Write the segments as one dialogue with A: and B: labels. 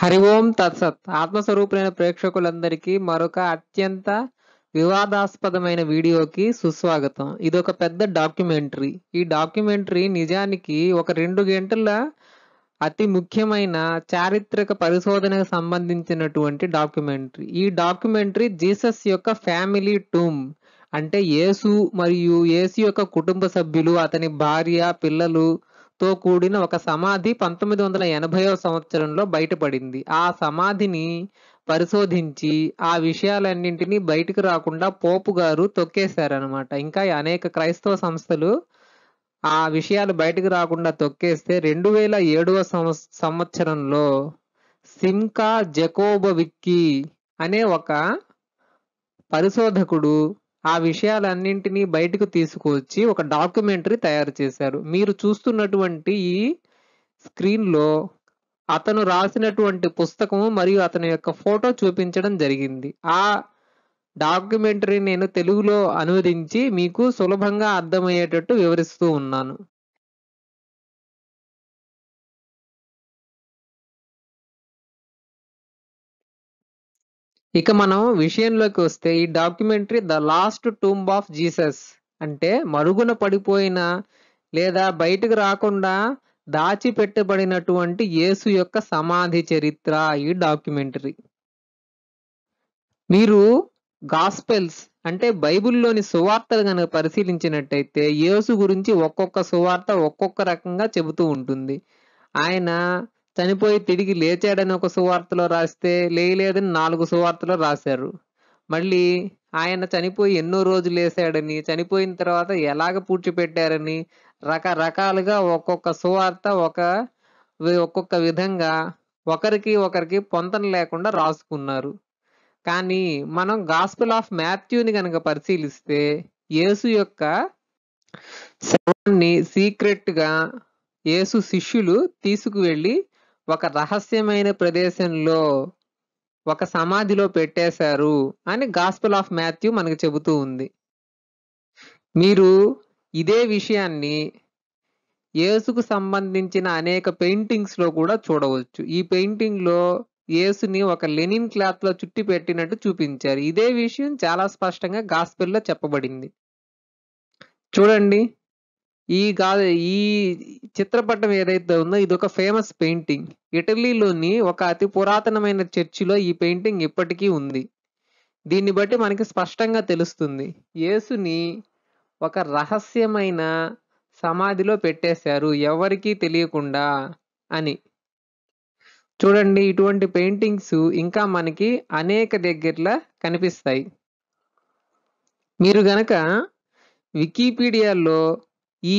A: హరి ఓం తత్సత్ ఆత్మస్వరూపులైన ప్రేక్షకులందరికీ మరొక అత్యంత వివాదాస్పదమైన వీడియోకి సుస్వాగతం ఇది ఒక పెద్ద డాక్యుమెంటరీ ఈ డాక్యుమెంటరీ నిజానికి ఒక రెండు గంటల అతి ముఖ్యమైన చారిత్రక పరిశోధనకు సంబంధించినటువంటి డాక్యుమెంటరీ ఈ డాక్యుమెంటరీ జీసస్ యొక్క ఫ్యామిలీ టూమ్ అంటే యేసు మరియు యేసు యొక్క కుటుంబ సభ్యులు అతని భార్య పిల్లలు తో కూడిన ఒక సమాధి పంతొమ్మిది వందల ఎనభైవ సంవత్సరంలో బయటపడింది ఆ సమాధిని పరిశోధించి ఆ విషయాలన్నింటినీ బయటకు రాకుండా పోపు గారు తొక్కేశారనమాట ఇంకా అనేక క్రైస్తవ సంస్థలు ఆ విషయాలు బయటకు రాకుండా తొక్కేస్తే రెండు వేల ఏడవ సంవత్సరంలో సింకా విక్కీ అనే ఒక పరిశోధకుడు ఆ విషయాలన్నింటినీ బయటకు తీసుకువచ్చి ఒక డాక్యుమెంటరీ తయారు చేశారు మీరు చూస్తున్నటువంటి ఈ స్క్రీన్లో అతను రాసినటువంటి పుస్తకము మరియు అతని యొక్క ఫోటో చూపించడం జరిగింది ఆ డాక్యుమెంటరీ నేను తెలుగులో అనువదించి మీకు సులభంగా అర్థమయ్యేటట్టు వివరిస్తూ ఉన్నాను ఇక మనం విషయంలోకి వస్తే ఈ documentary the lost tomb of Jesus అంటే మరుగున పడిపోయిన లేదా బయటకు రాకుండా దాచిపెట్టబడినటువంటి యేసు యొక్క సమాధి చరిత్ర ఈ డాక్యుమెంటరీ మీరు గాస్పెల్స్ అంటే బైబిల్లోని సువార్తలు కనుక పరిశీలించినట్టయితే యేసు గురించి ఒక్కొక్క సువార్త ఒక్కొక్క రకంగా చెబుతూ ఉంటుంది ఆయన చనిపోయి తిరిగి లేచాడని ఒక సువార్తలో రాస్తే లేయలేదని నాలుగు సువార్తలో రాశారు మళ్ళీ ఆయన చనిపోయి ఎన్నో రోజులు లేసాడని చనిపోయిన తర్వాత ఎలాగ పూడ్చిపెట్టారని రకరకాలుగా ఒక్కొక్క సువార్త ఒక ఒక్కొక్క విధంగా ఒకరికి ఒకరికి పొంతన లేకుండా రాసుకున్నారు కానీ మనం గాస్పుల్ ఆఫ్ మాథ్యూని కనుక పరిశీలిస్తే యేసు యొక్క శవాన్ని సీక్రెట్గా యేసు శిష్యులు తీసుకువెళ్ళి ఒక రహస్యమైన ప్రదేశంలో ఒక సమాధిలో పెట్టేశారు అని గాస్పుల్ ఆఫ్ మాథ్యూ మనకు చెబుతూ ఉంది మీరు ఇదే విషయాన్ని యేసుకు సంబంధించిన అనేక పెయింటింగ్స్లో కూడా చూడవచ్చు ఈ పెయింటింగ్లో యేసుని ఒక లెనిన్ క్లాత్లో చుట్టి పెట్టినట్టు చూపించారు ఇదే విషయం చాలా స్పష్టంగా గాస్పెల్లో చెప్పబడింది చూడండి ఈ గా ఈ చిత్రపటం ఏదైతే ఉందో ఇది ఒక ఫేమస్ పెయింటింగ్ ఇటలీలోని ఒక అతి పురాతనమైన చర్చిలో ఈ పెయింటింగ్ ఇప్పటికీ ఉంది దీన్ని బట్టి మనకి స్పష్టంగా తెలుస్తుంది యేసుని ఒక రహస్యమైన సమాధిలో పెట్టేశారు ఎవరికీ తెలియకుండా అని చూడండి ఇటువంటి పెయింటింగ్స్ ఇంకా మనకి అనేక దగ్గరలా కనిపిస్తాయి మీరు గనక వికీపీడియాలో ఈ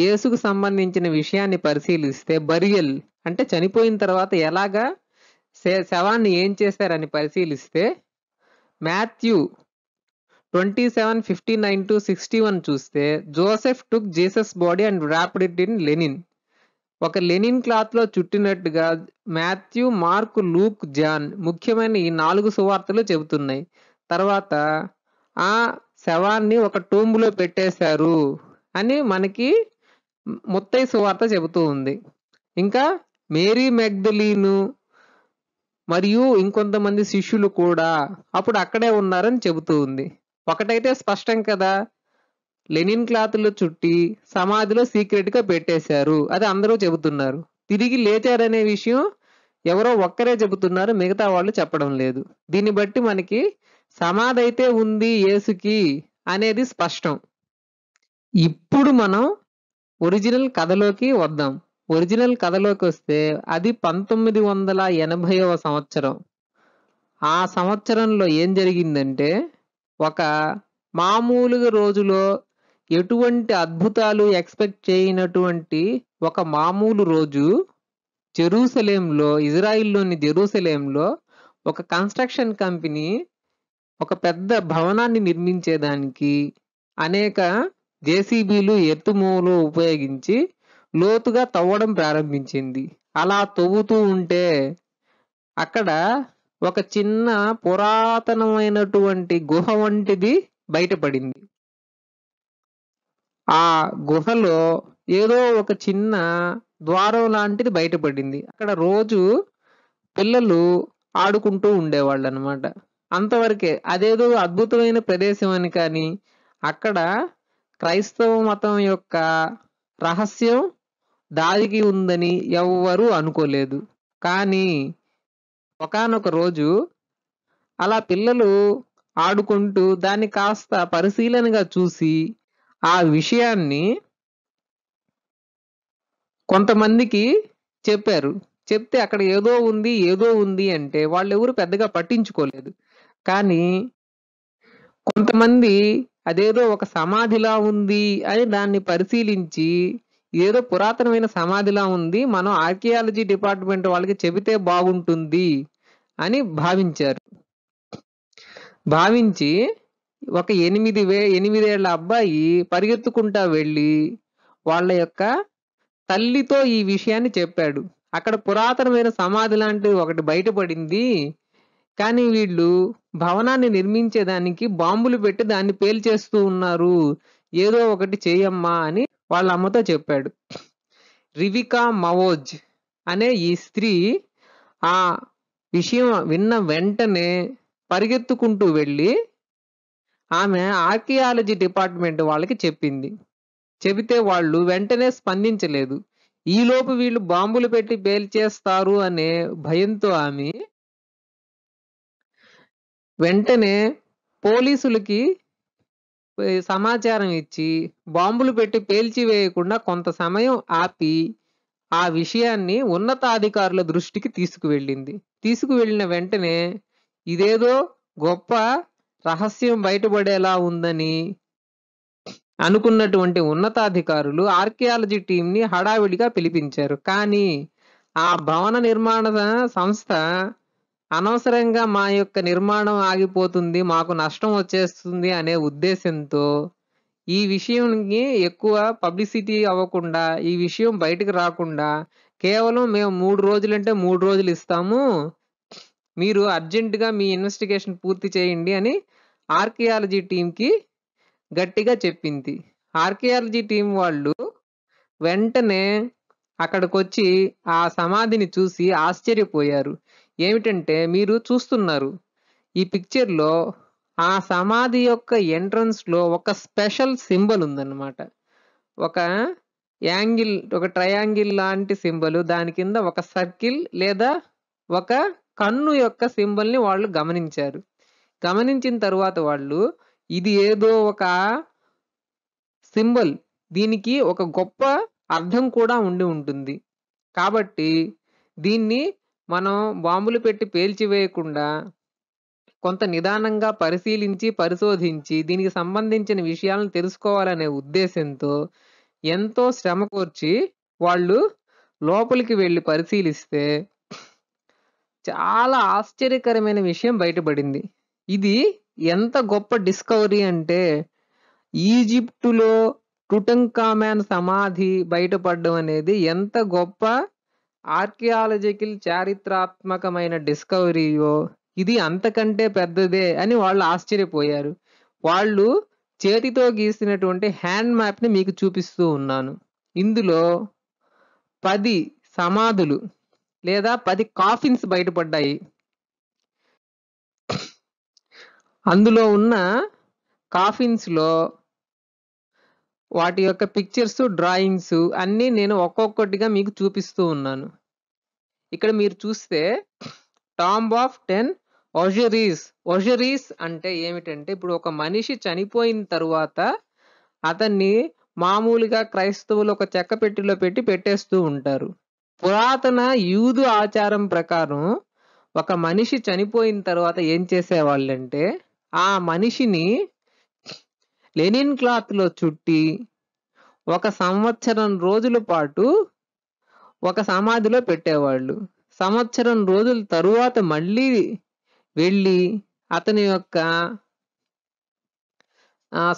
A: యేసుకు సంబంధించిన విషయాన్ని పరిశీలిస్తే బరియల్ అంటే చనిపోయిన తర్వాత ఎలాగా శవాన్ని ఏం చేశారని పరిశీలిస్తే Matthew twenty seven fifty nine to sixty one చూస్తే Joseph took Jesus body and wrapped it in linen ఒక లెనిన్ క్లాత్లో చుట్టినట్టుగా మాథ్యూ మార్క్ లూక్ జాన్ ముఖ్యమైన ఈ నాలుగు సువార్తలు చెబుతున్నాయి తర్వాత ఆ శవాన్ని ఒక టూంబులో పెట్టేశారు అని మనకి మొత్తై సువార్త చెబుతూ ఉంది ఇంకా మేరీ మెగ్దలీను మరియు ఇంకొంతమంది శిష్యులు కూడా అప్పుడు అక్కడే ఉన్నారని చెబుతూ ఉంది ఒకటైతే స్పష్టం కదా లెనిన్ క్లాత్లో చుట్టి సమాధిలో సీక్రెట్గా పెట్టేశారు అది అందరూ చెబుతున్నారు తిరిగి లేచారనే విషయం ఎవరో ఒక్కరే చెబుతున్నారు మిగతా వాళ్ళు చెప్పడం లేదు దీన్ని బట్టి మనకి సమాధి అయితే ఉంది యేసుకి అనేది స్పష్టం ఇప్పుడు మనం ఒరిజినల్ కథలోకి వద్దాం. ఒరిజినల్ కథలోకి వస్తే అది పంతొమ్మిది వందల ఎనభైవ సంవత్సరం. ఆ సంవత్సరంలో ఏం జరిగిందంటే, ఒక మామూలుగా రోజులో ఎటువంటి అద్భుతాలు ఎక్స్‌పెక్ట్ చేయనటువంటి ఒక మామూలు రోజు జెరూసలేంలో ఇజ్రాయిల్‌లోని జెరూసలేంలో ఒక కన్‌స్ట్రక్షన్ కంపెనీ ఒక పెద్ద భవనాన్ని నిర్మించేదానికి అనేక జేసీబీలు మూలు ఉపయోగించి లోతుగా తవ్వడం ప్రారంభించింది అలా తవ్వుతూ ఉంటే అక్కడ ఒక చిన్న పురాతనమైనటువంటి గుహ వంటిది బయటపడింది ఆ గుహలో ఏదో ఒక చిన్న ద్వారం లాంటిది బయటపడింది అక్కడ రోజు పిల్లలు ఆడుకుంటూ ఉండేవాళ్ళు అనమాట అంతవరకే అదేదో అద్భుతమైన ప్రదేశం అని కానీ అక్కడ క్రైస్తవ మతం యొక్క రహస్యం దారికి ఉందని ఎవ్వరూ అనుకోలేదు కానీ ఒకనొక రోజు అలా పిల్లలు ఆడుకుంటూ దాన్ని కాస్త పరిశీలనగా చూసి ఆ విషయాన్ని కొంతమందికి చెప్పారు చెప్తే అక్కడ ఏదో ఉంది ఏదో ఉంది అంటే వాళ్ళు ఎవరు పెద్దగా పట్టించుకోలేదు కానీ కొంతమంది అదేదో ఒక సమాధిలా ఉంది అని దాన్ని పరిశీలించి ఏదో పురాతనమైన సమాధిలా ఉంది మనం ఆర్కియాలజీ డిపార్ట్మెంట్ వాళ్ళకి చెబితే బాగుంటుంది అని భావించారు భావించి ఒక ఎనిమిది వే ఎనిమిదేళ్ల అబ్బాయి పరిగెత్తుకుంటా వెళ్ళి వాళ్ళ యొక్క తల్లితో ఈ విషయాన్ని చెప్పాడు అక్కడ పురాతనమైన సమాధి లాంటిది ఒకటి బయటపడింది కానీ వీళ్ళు భవనాన్ని నిర్మించేదానికి బాంబులు పెట్టి దాన్ని పేల్చేస్తూ ఉన్నారు ఏదో ఒకటి చేయమ్మా అని వాళ్ళ అమ్మతో చెప్పాడు రివికా మవోజ్ అనే ఈ స్త్రీ ఆ విషయం విన్న వెంటనే పరిగెత్తుకుంటూ వెళ్ళి ఆమె ఆర్కియాలజీ డిపార్ట్మెంట్ వాళ్ళకి చెప్పింది చెబితే వాళ్ళు వెంటనే స్పందించలేదు ఈలోపు వీళ్ళు బాంబులు పెట్టి పేల్చేస్తారు అనే భయంతో ఆమె వెంటనే పోలీసులకి సమాచారం ఇచ్చి బాంబులు పెట్టి పేల్చివేయకుండా కొంత సమయం ఆపి ఆ విషయాన్ని ఉన్నతాధికారుల దృష్టికి తీసుకువెళ్ళింది తీసుకువెళ్ళిన వెంటనే ఇదేదో గొప్ప రహస్యం బయటపడేలా ఉందని అనుకున్నటువంటి ఉన్నతాధికారులు ఆర్కియాలజీ టీంని హడావిడిగా పిలిపించారు కానీ ఆ భవన నిర్మాణ సంస్థ అనవసరంగా మా యొక్క నిర్మాణం ఆగిపోతుంది మాకు నష్టం వచ్చేస్తుంది అనే ఉద్దేశంతో ఈ విషయంకి ఎక్కువ పబ్లిసిటీ అవ్వకుండా ఈ విషయం బయటకు రాకుండా కేవలం మేము మూడు రోజులంటే మూడు రోజులు ఇస్తాము మీరు అర్జెంటుగా మీ ఇన్వెస్టిగేషన్ పూర్తి చేయండి అని ఆర్కియాలజీ టీంకి గట్టిగా చెప్పింది ఆర్కియాలజీ టీం వాళ్ళు వెంటనే అక్కడికి వచ్చి ఆ సమాధిని చూసి ఆశ్చర్యపోయారు ఏమిటంటే మీరు చూస్తున్నారు ఈ పిక్చర్లో ఆ సమాధి యొక్క ఎంట్రన్స్లో ఒక స్పెషల్ సింబల్ ఉందన్నమాట ఒక యాంగిల్ ఒక ట్రయాంగిల్ లాంటి సింబల్ దాని కింద ఒక సర్కిల్ లేదా ఒక కన్ను యొక్క సింబల్ని వాళ్ళు గమనించారు గమనించిన తర్వాత వాళ్ళు ఇది ఏదో ఒక సింబల్ దీనికి ఒక గొప్ప అర్థం కూడా ఉండి ఉంటుంది కాబట్టి దీన్ని మనం బాంబులు పెట్టి పేల్చివేయకుండా కొంత నిదానంగా పరిశీలించి పరిశోధించి దీనికి సంబంధించిన విషయాలను తెలుసుకోవాలనే ఉద్దేశంతో ఎంతో శ్రమ కూర్చి వాళ్ళు లోపలికి వెళ్ళి పరిశీలిస్తే చాలా ఆశ్చర్యకరమైన విషయం బయటపడింది ఇది ఎంత గొప్ప డిస్కవరీ అంటే ఈజిప్టులో టుటంకామ్యాన్ సమాధి బయటపడడం అనేది ఎంత గొప్ప ఆర్కియాలజికల్ చారిత్రాత్మకమైన డిస్కవరీయో ఇది అంతకంటే పెద్దదే అని వాళ్ళు ఆశ్చర్యపోయారు వాళ్ళు చేతితో గీసినటువంటి హ్యాండ్ మ్యాప్ని మీకు చూపిస్తూ ఉన్నాను ఇందులో పది సమాధులు లేదా పది కాఫిన్స్ బయటపడ్డాయి అందులో ఉన్న కాఫిన్స్లో వాటి యొక్క పిక్చర్స్ డ్రాయింగ్స్ అన్నీ నేను ఒక్కొక్కటిగా మీకు చూపిస్తూ ఉన్నాను ఇక్కడ మీరు చూస్తే tomb of ten ossuaries ossuaries అంటే ఏమిటంటే ఇప్పుడు ఒక మనిషి చనిపోయిన తర్వాత అతన్ని మామూలుగా క్రైస్తవులు ఒక చెక్క పెట్టిలో పెట్టి పెట్టేస్తూ ఉంటారు పురాతన యూదు ఆచారం ప్రకారం ఒక మనిషి చనిపోయిన తర్వాత ఏం చేసేవాళ్ళంటే ఆ మనిషిని లెనిన్ క్లాత్లో చుట్టి ఒక సంవత్సరం రోజుల పాటు ఒక సమాధిలో పెట్టేవాళ్ళు సంవత్సరం రోజుల తరువాత మళ్ళీ వెళ్ళి అతని యొక్క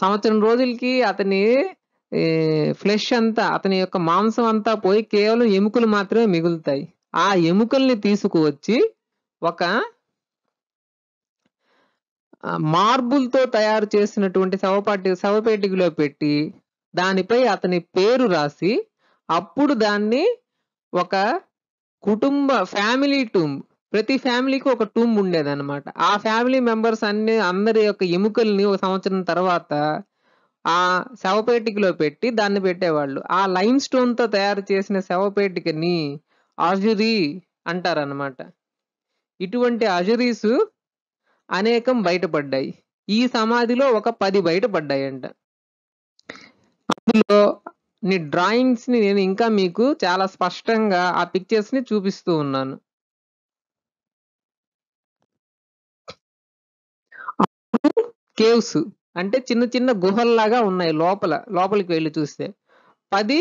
A: సంవత్సరం రోజులకి అతని ఫ్లెష్ అంతా అతని యొక్క మాంసం అంతా పోయి కేవలం ఎముకలు మాత్రమే మిగులుతాయి ఆ ఎముకల్ని తీసుకువచ్చి ఒక మార్బుల్తో తయారు చేసినటువంటి శవపాటి శవపేటికలో పెట్టి దానిపై అతని పేరు రాసి అప్పుడు దాన్ని ఒక కుటుంబ ఫ్యామిలీ టూంబ్ ప్రతి ఫ్యామిలీకి ఒక టూమ్ అనమాట ఆ ఫ్యామిలీ మెంబర్స్ అన్ని అందరి యొక్క ఎముకల్ని ఒక సంవత్సరం తర్వాత ఆ శవపేటికలో పెట్టి దాన్ని పెట్టేవాళ్ళు ఆ లైమ్ స్టోన్తో తయారు చేసిన శవపేటికని అజురీ అంటారనమాట ఇటువంటి అజురీసు అనేకం బయటపడ్డాయి ఈ సమాధిలో ఒక పది బయటపడ్డాయంట అందులో నీ డ్రాయింగ్స్ని నేను ఇంకా మీకు చాలా స్పష్టంగా ఆ పిక్చర్స్ని చూపిస్తూ ఉన్నాను కేవ్స్ అంటే చిన్న చిన్న గుహల్లాగా ఉన్నాయి లోపల లోపలికి వెళ్ళి చూస్తే పది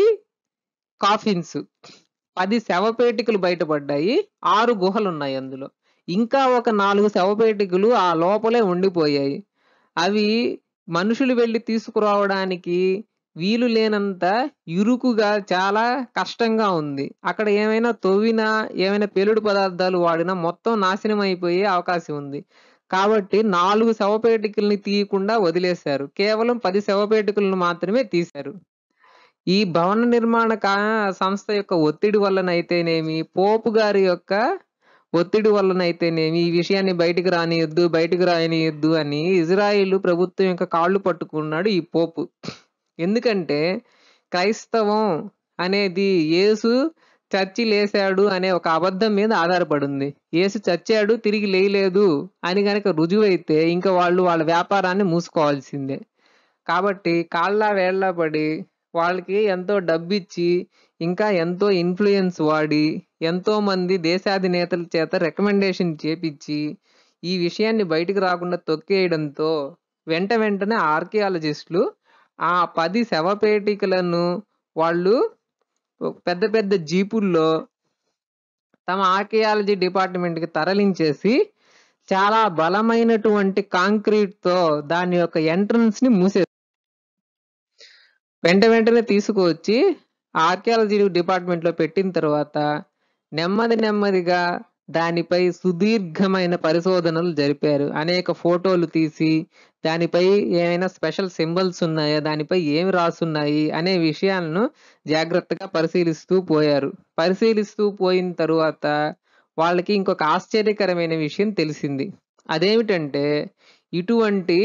A: కాఫిన్స్ పది శవపేటికలు బయటపడ్డాయి ఆరు గుహలు ఉన్నాయి అందులో ఇంకా ఒక నాలుగు శవపేటికలు ఆ లోపలే ఉండిపోయాయి అవి మనుషులు వెళ్ళి తీసుకురావడానికి వీలు లేనంత ఇరుకుగా చాలా కష్టంగా ఉంది అక్కడ ఏమైనా తవ్వినా ఏమైనా పేలుడు పదార్థాలు వాడినా మొత్తం నాశనం అయిపోయే అవకాశం ఉంది కాబట్టి నాలుగు శవపేటికల్ని తీయకుండా వదిలేశారు కేవలం పది శవపేటికలను మాత్రమే తీశారు ఈ భవన నిర్మాణ సంస్థ యొక్క ఒత్తిడి వల్లనైతేనేమి పోపు గారి యొక్క ఒత్తిడి వల్లనైతేనేమి ఈ విషయాన్ని బయటికి రానియొద్దు బయటికి రానియొద్దు అని ఇజ్రాయిల్ ప్రభుత్వం యొక్క కాళ్ళు పట్టుకున్నాడు ఈ పోపు ఎందుకంటే క్రైస్తవం అనేది యేసు చర్చి లేశాడు అనే ఒక అబద్ధం మీద ఆధారపడింది యేసు చచ్చాడు తిరిగి లేయలేదు అని కనుక రుజువైతే ఇంకా వాళ్ళు వాళ్ళ వ్యాపారాన్ని మూసుకోవాల్సిందే కాబట్టి కాళ్ళ వేళ్ళ పడి వాళ్ళకి ఎంతో డబ్బిచ్చి ఇంకా ఎంతో ఇన్ఫ్లుయెన్స్ వాడి ఎంతోమంది దేశాధినేతల చేత రికమెండేషన్ చేపించి ఈ విషయాన్ని బయటకు రాకుండా తొక్కేయడంతో వెంట వెంటనే ఆర్కియాలజిస్టులు ఆ పది శవపేటికలను వాళ్ళు పెద్ద పెద్ద జీపుల్లో తమ ఆర్కియాలజీ డిపార్ట్మెంట్కి తరలించేసి చాలా బలమైనటువంటి కాంక్రీట్తో దాని యొక్క ఎంట్రన్స్ని మూసే వెంట వెంటనే తీసుకువచ్చి ఆర్కియాలజీ డిపార్ట్మెంట్లో పెట్టిన తర్వాత నెమ్మది నెమ్మదిగా దానిపై సుదీర్ఘమైన పరిశోధనలు జరిపారు అనేక ఫోటోలు తీసి దానిపై ఏమైనా స్పెషల్ సింబల్స్ ఉన్నాయా దానిపై ఏమి రాసున్నాయి అనే విషయాలను జాగ్రత్తగా పరిశీలిస్తూ పోయారు పరిశీలిస్తూ పోయిన తరువాత వాళ్ళకి ఇంకొక ఆశ్చర్యకరమైన విషయం తెలిసింది అదేమిటంటే ఇటువంటి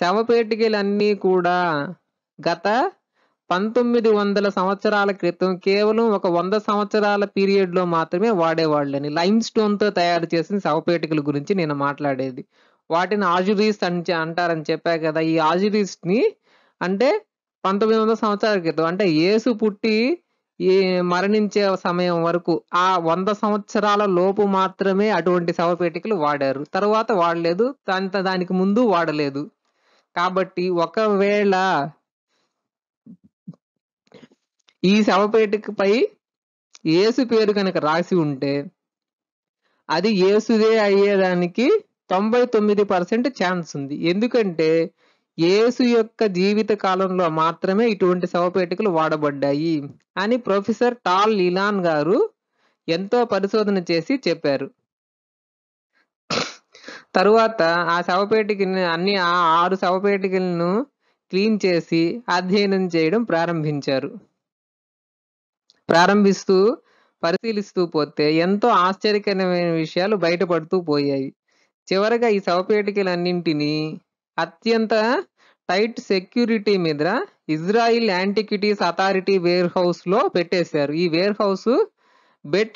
A: శవపేటికలన్నీ కూడా గత పంతొమ్మిది వందల సంవత్సరాల క్రితం కేవలం ఒక వంద సంవత్సరాల పీరియడ్లో మాత్రమే వాడేవాళ్ళని లైమ్ స్టోన్తో తయారు చేసిన శవపేటికల గురించి నేను మాట్లాడేది వాటిని ఆజురీస్ అని అంటారని చెప్పా కదా ఈ ఆజురీస్ని అంటే పంతొమ్మిది వందల సంవత్సరాల క్రితం అంటే యేసు పుట్టి ఈ మరణించే సమయం వరకు ఆ వంద సంవత్సరాల లోపు మాత్రమే అటువంటి శవపేటికలు వాడారు తర్వాత వాడలేదు దాని దానికి ముందు వాడలేదు కాబట్టి ఒకవేళ ఈ శవపేటికపై ఏసు పేరు కనుక రాసి ఉంటే అది ఏసుదే అయ్యేదానికి తొంభై తొమ్మిది పర్సెంట్ ఛాన్స్ ఉంది ఎందుకంటే ఏసు యొక్క జీవిత కాలంలో మాత్రమే ఇటువంటి శవపేటికలు వాడబడ్డాయి అని ప్రొఫెసర్ టాల్ లీలాన్ గారు ఎంతో పరిశోధన చేసి చెప్పారు తరువాత ఆ శవపేటికని అన్ని ఆ ఆరు శవపేటికలను క్లీన్ చేసి అధ్యయనం చేయడం ప్రారంభించారు ప్రారంభిస్తూ పరిశీలిస్తూ పోతే ఎంతో ఆశ్చర్యకరమైన విషయాలు బయటపడుతూ పోయాయి చివరగా ఈ శవపేటికలన్నింటినీ అత్యంత టైట్ సెక్యూరిటీ మీద ఇజ్రాయిల్ యాంటిక్విటీస్ అథారిటీ వేర్ హౌస్లో పెట్టేశారు ఈ వేర్ హౌస్ బెడ్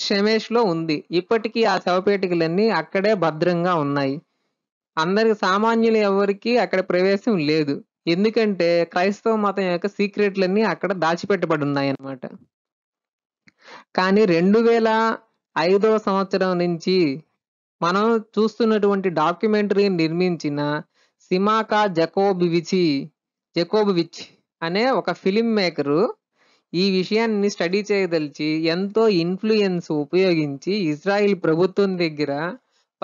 A: లో ఉంది ఇప్పటికీ ఆ శవపేటికలన్నీ అక్కడే భద్రంగా ఉన్నాయి అందరికి సామాన్యులు ఎవరికి అక్కడ ప్రవేశం లేదు ఎందుకంటే క్రైస్తవ మతం యొక్క సీక్రెట్లన్నీ అక్కడ దాచిపెట్టబడి ఉన్నాయి అన్నమాట కానీ రెండు వేల ఐదవ సంవత్సరం నుంచి మనం చూస్తున్నటువంటి డాక్యుమెంటరీ నిర్మించిన సిమాకా జకోబివిచి జకోబివిచ్ అనే ఒక ఫిలిం మేకరు ఈ విషయాన్ని స్టడీ చేయదలిచి ఎంతో ఇన్ఫ్లుయెన్స్ ఉపయోగించి ఇజ్రాయిల్ ప్రభుత్వం దగ్గర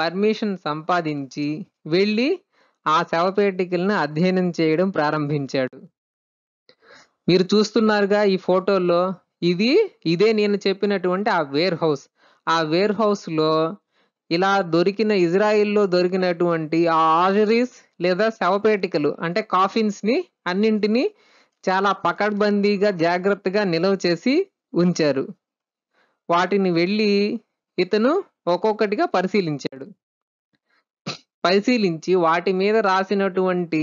A: పర్మిషన్ సంపాదించి వెళ్ళి ఆ శవపేటికలను అధ్యయనం చేయడం ప్రారంభించాడు మీరు చూస్తున్నారుగా ఈ ఫోటోలో ఇది ఇదే నేను చెప్పినటువంటి ఆ వేర్ హౌస్ ఆ వేర్ హౌస్లో ఇలా దొరికిన ఇజ్రాయిల్లో దొరికినటువంటి ఆ ఆజరీస్ లేదా శవపేటికలు అంటే కాఫిన్స్ని అన్నింటినీ చాలా పకడ్బందీగా జాగ్రత్తగా నిలవ చేసి ఉంచారు వాటిని వెళ్ళి ఇతను ఒక్కొక్కటిగా పరిశీలించాడు పరిశీలించి వాటి మీద రాసినటువంటి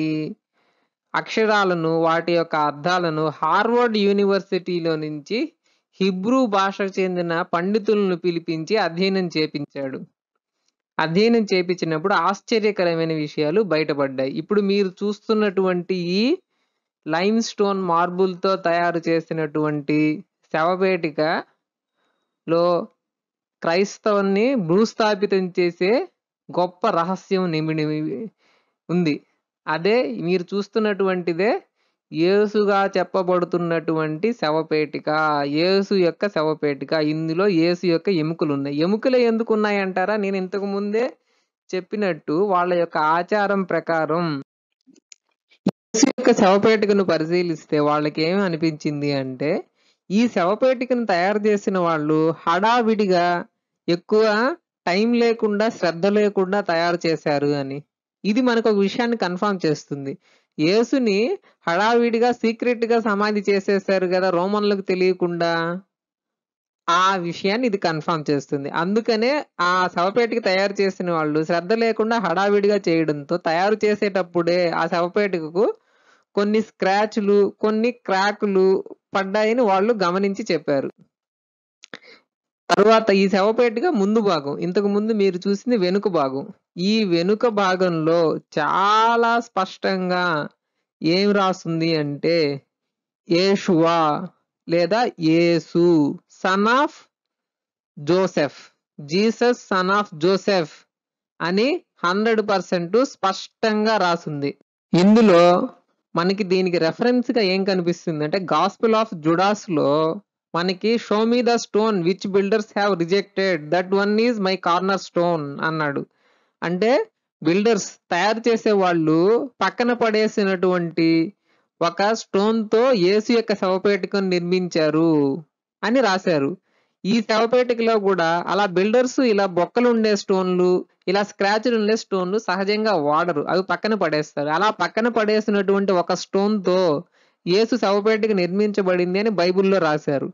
A: అక్షరాలను వాటి యొక్క అర్థాలను హార్వర్డ్ యూనివర్సిటీలో నుంచి హిబ్రూ భాషకు చెందిన పండితులను పిలిపించి అధ్యయనం చేపించాడు అధ్యయనం చేపించినప్పుడు ఆశ్చర్యకరమైన విషయాలు బయటపడ్డాయి ఇప్పుడు మీరు చూస్తున్నటువంటి ఈ లైమ్ స్టోన్ మార్బుల్తో తయారు చేసినటువంటి శవపేటికలో క్రైస్తవాన్ని భూస్థాపితం చేసే గొప్ప రహస్యం నిమిడి ఉంది అదే మీరు చూస్తున్నటువంటిదే యేసుగా చెప్పబడుతున్నటువంటి శవపేటిక యేసు యొక్క శవపేటిక ఇందులో యేసు యొక్క ఎముకలు ఉన్నాయి ఎముకలు ఎందుకు ఉన్నాయంటారా నేను ఇంతకు ముందే చెప్పినట్టు వాళ్ళ యొక్క ఆచారం ప్రకారం యేసు యొక్క శవపేటికను పరిశీలిస్తే వాళ్ళకి ఏమి అనిపించింది అంటే ఈ శవపేటికను తయారు చేసిన వాళ్ళు హడావిడిగా ఎక్కువ టైం లేకుండా శ్రద్ధ లేకుండా తయారు చేశారు అని ఇది మనకు ఒక విషయాన్ని కన్ఫర్మ్ చేస్తుంది యేసుని హడావిడిగా సీక్రెట్గా సమాధి చేసేసారు కదా రోమన్లకు తెలియకుండా ఆ విషయాన్ని ఇది కన్ఫర్మ్ చేస్తుంది అందుకనే ఆ శవపేటకి తయారు చేసిన వాళ్ళు శ్రద్ధ లేకుండా హడావిడిగా చేయడంతో తయారు చేసేటప్పుడే ఆ శవపేటకు కొన్ని స్క్రాచ్లు కొన్ని క్రాకులు పడ్డాయని వాళ్ళు గమనించి చెప్పారు తర్వాత ఈ శవపేటగా ముందు భాగం ఇంతకు ముందు మీరు చూసింది వెనుక భాగం ఈ వెనుక భాగంలో చాలా స్పష్టంగా ఏం రాస్తుంది అంటే ఏషువా లేదా ఏసు son of Joseph Jesus son of Joseph అని హండ్రెడ్ పర్సెంట్ స్పష్టంగా రాసింది ఇందులో మనకి దీనికి రెఫరెన్స్గా ఏం కనిపిస్తుంది అంటే గాస్పుల్ ఆఫ్ జుడాస్లో మనకి show me the stone which builders have rejected that one is my cornerstone అన్నాడు అంటే బిల్డర్స్ తయారు చేసే వాళ్ళు పక్కన పడేసినటువంటి ఒక స్టోన్తో ఏసు యొక్క శవపేటికను నిర్మించారు అని రాశారు ఈ శవపేటికలో కూడా అలా బిల్డర్స్ ఇలా బొక్కలు ఉండే స్టోన్లు ఇలా స్క్రాచ్లు ఉండే స్టోన్లు సహజంగా వాడరు అవి పక్కన పడేస్తారు అలా పక్కన పడేసినటువంటి ఒక స్టోన్తో ఏసు శవపేటిక నిర్మించబడింది అని బైబిల్లో రాశారు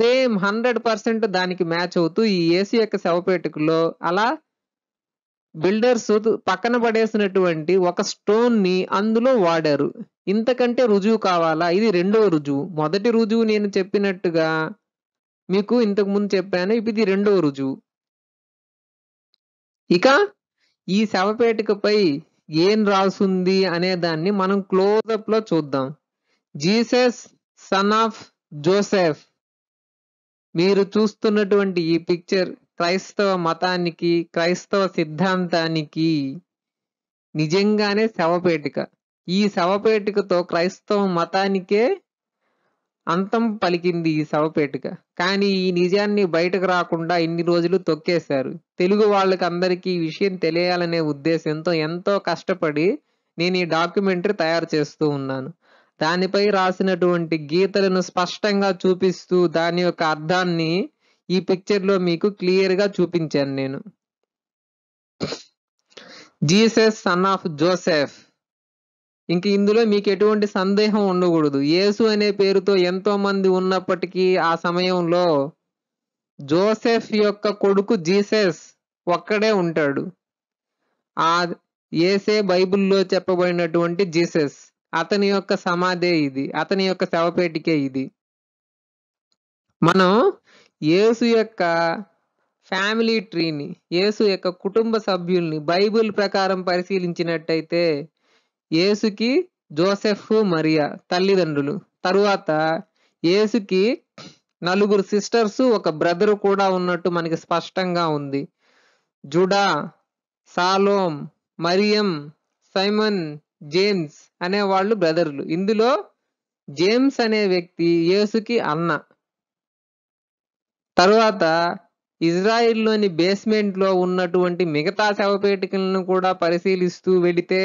A: సేమ్ హండ్రెడ్ పర్సెంట్ దానికి మ్యాచ్ అవుతూ ఈ ఏసు యొక్క శవపేటికలో అలా బిల్డర్స్ పక్కన పడేసినటువంటి ఒక స్టోన్ ని అందులో వాడారు ఇంతకంటే రుజువు కావాలా ఇది రెండో రుజువు మొదటి రుజువు నేను చెప్పినట్టుగా మీకు ఇంతకు ముందు చెప్పాను ఇది రెండో రుజువు ఇక ఈ శవపేటికపై ఏం రాసుంది అనే దాన్ని మనం క్లోజప్ లో చూద్దాం జీసస్ సన్ ఆఫ్ జోసెఫ్ మీరు చూస్తున్నటువంటి ఈ పిక్చర్ క్రైస్తవ మతానికి క్రైస్తవ సిద్ధాంతానికి నిజంగానే శవపేటిక ఈ శవపేటికతో క్రైస్తవ మతానికే అంతం పలికింది ఈ శవపేటిక కానీ ఈ నిజాన్ని బయటకు రాకుండా ఇన్ని రోజులు తొక్కేశారు తెలుగు వాళ్ళకి అందరికీ ఈ విషయం తెలియాలనే ఉద్దేశంతో ఎంతో కష్టపడి నేను ఈ డాక్యుమెంటరీ తయారు చేస్తూ ఉన్నాను దానిపై రాసినటువంటి గీతలను స్పష్టంగా చూపిస్తూ దాని యొక్క అర్థాన్ని ఈ పిక్చర్లో మీకు క్లియర్గా చూపించాను నేను జీసస్ సన్ ఆఫ్ జోసెఫ్ ఇంక ఇందులో మీకు ఎటువంటి సందేహం ఉండకూడదు యేసు అనే పేరుతో ఎంతో మంది ఉన్నప్పటికీ ఆ సమయంలో జోసెఫ్ యొక్క కొడుకు జీసస్ ఒక్కడే ఉంటాడు ఆ ఏసే బైబిల్లో చెప్పబడినటువంటి జీసస్ అతని యొక్క సమాధే ఇది అతని యొక్క శవపేటికే ఇది మనం యేసు యొక్క ఫ్యామిలీ ట్రీని యేసు యొక్క కుటుంబ సభ్యుల్ని బైబిల్ ప్రకారం పరిశీలించినట్టయితే యేసుకి జోసెఫ్ మరియా తల్లిదండ్రులు తరువాత యేసుకి నలుగురు సిస్టర్స్ ఒక బ్రదర్ కూడా ఉన్నట్టు మనకి స్పష్టంగా ఉంది Judah Salome Mariam Simon James అనేవాళ్ళు బ్రదర్లు ఇందులో జేమ్స్ అనే వ్యక్తి యేసుకి అన్న తరువాత ఇజ్రాయిల్లోని బేస్మెంట్లో ఉన్నటువంటి మిగతా శవపేటికలను కూడా పరిశీలిస్తూ వెళితే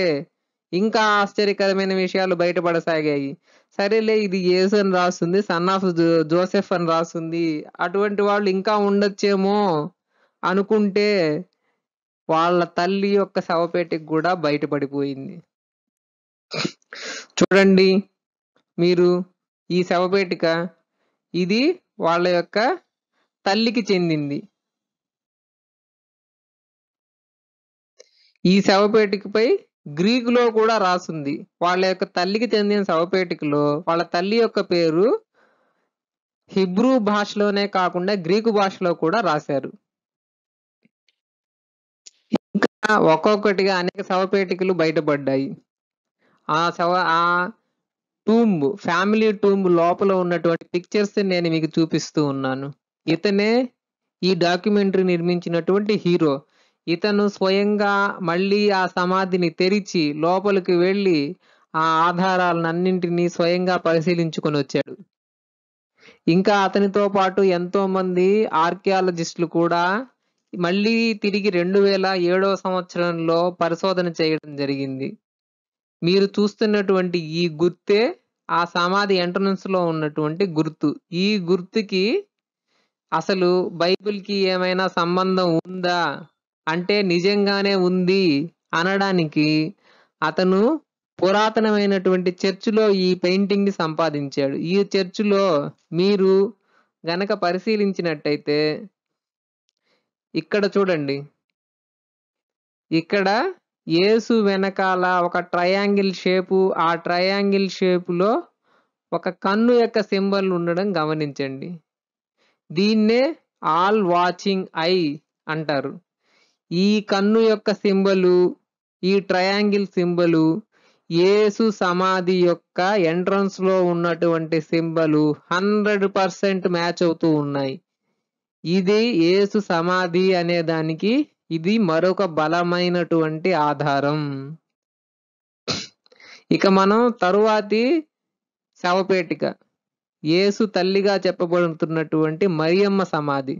A: ఇంకా ఆశ్చర్యకరమైన విషయాలు బయటపడసాగాయి సరేలే ఇది ఏసు అని రాస్తుంది సన్ ఆఫ్ జోసెఫ్ అని రాస్తుంది అటువంటి వాళ్ళు ఇంకా ఉండొచ్చేమో అనుకుంటే వాళ్ళ తల్లి యొక్క శవపేటికి కూడా బయటపడిపోయింది చూడండి మీరు ఈ శవపేటిక ఇది వాళ్ళ యొక్క తల్లికి చెందింది ఈ శవపేటికపై గ్రీకులో కూడా రాసుంది వాళ్ళ యొక్క తల్లికి చెందిన శవపేటికలో వాళ్ళ తల్లి యొక్క పేరు హిబ్రూ భాషలోనే కాకుండా గ్రీకు భాషలో కూడా రాశారు ఇంకా ఒక్కొక్కటిగా అనేక శవపేటికలు బయటపడ్డాయి ఆ శవ ఆ టూంబ్ ఫ్యామిలీ టూంబ్ లోపల ఉన్నటువంటి పిక్చర్స్ నేను మీకు చూపిస్తూ ఉన్నాను ఇతనే ఈ డాక్యుమెంటరీ నిర్మించినటువంటి హీరో ఇతను స్వయంగా మళ్ళీ ఆ సమాధిని తెరిచి లోపలికి వెళ్ళి ఆ ఆధారాలన్నింటినీ స్వయంగా పరిశీలించుకొని వచ్చాడు ఇంకా అతనితో పాటు ఎంతో మంది ఆర్కియాలజిస్టులు కూడా మళ్ళీ తిరిగి రెండు వేల ఏడవ సంవత్సరంలో పరిశోధన చేయడం జరిగింది మీరు చూస్తున్నటువంటి ఈ గుర్తే ఆ సమాధి ఎంట్రన్స్ లో ఉన్నటువంటి గుర్తు ఈ గుర్తుకి అసలు బైబిల్కి ఏమైనా సంబంధం ఉందా అంటే నిజంగానే ఉంది అనడానికి అతను పురాతనమైనటువంటి చర్చిలో ఈ పెయింటింగ్ని సంపాదించాడు ఈ చర్చిలో మీరు గనక పరిశీలించినట్టయితే ఇక్కడ చూడండి ఇక్కడ యేసు వెనకాల ఒక ట్రయాంగిల్ షేపు ఆ ట్రయాంగిల్ షేపులో ఒక కన్ను యొక్క సింబల్ ఉండడం గమనించండి దీన్నే ఆల్ వాచింగ్ ఐ అంటారు ఈ కన్ను యొక్క సింబలు ఈ ట్రయాంగిల్ సింబలు ఏసు సమాధి యొక్క ఎంట్రన్స్లో ఉన్నటువంటి సింబలు హండ్రెడ్ పర్సెంట్ మ్యాచ్ అవుతూ ఉన్నాయి ఇది ఏసు సమాధి అనే దానికి ఇది మరొక బలమైనటువంటి ఆధారం ఇక మనం తరువాతి శవపేటిక యేసు తల్లిగా చెప్పబడుతున్నటువంటి మరియమ్మ సమాధి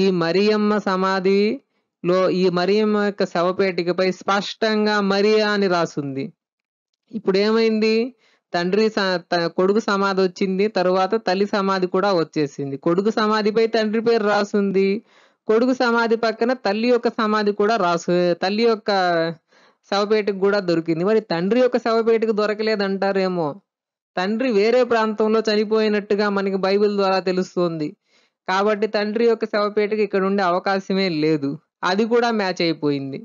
A: ఈ మరియమ్మ సమాధిలో ఈ మరియమ్మ యొక్క శవపేటికపై స్పష్టంగా మరియా అని రాసుంది ఇప్పుడు ఏమైంది తండ్రి కొడుకు సమాధి వచ్చింది తరువాత తల్లి సమాధి కూడా వచ్చేసింది కొడుకు సమాధిపై తండ్రి పేరు రాసుంది కొడుకు సమాధి పక్కన తల్లి యొక్క సమాధి కూడా రాసు తల్లి యొక్క శవపేటికి కూడా దొరికింది మరి తండ్రి యొక్క శవపేటికి దొరకలేదంటారేమో తండ్రి వేరే ప్రాంతంలో చనిపోయినట్టుగా మనకి బైబిల్ ద్వారా తెలుస్తోంది కాబట్టి తండ్రి యొక్క శవపేటకి ఇక్కడ ఉండే అవకాశమే లేదు అది కూడా మ్యాచ్ అయిపోయింది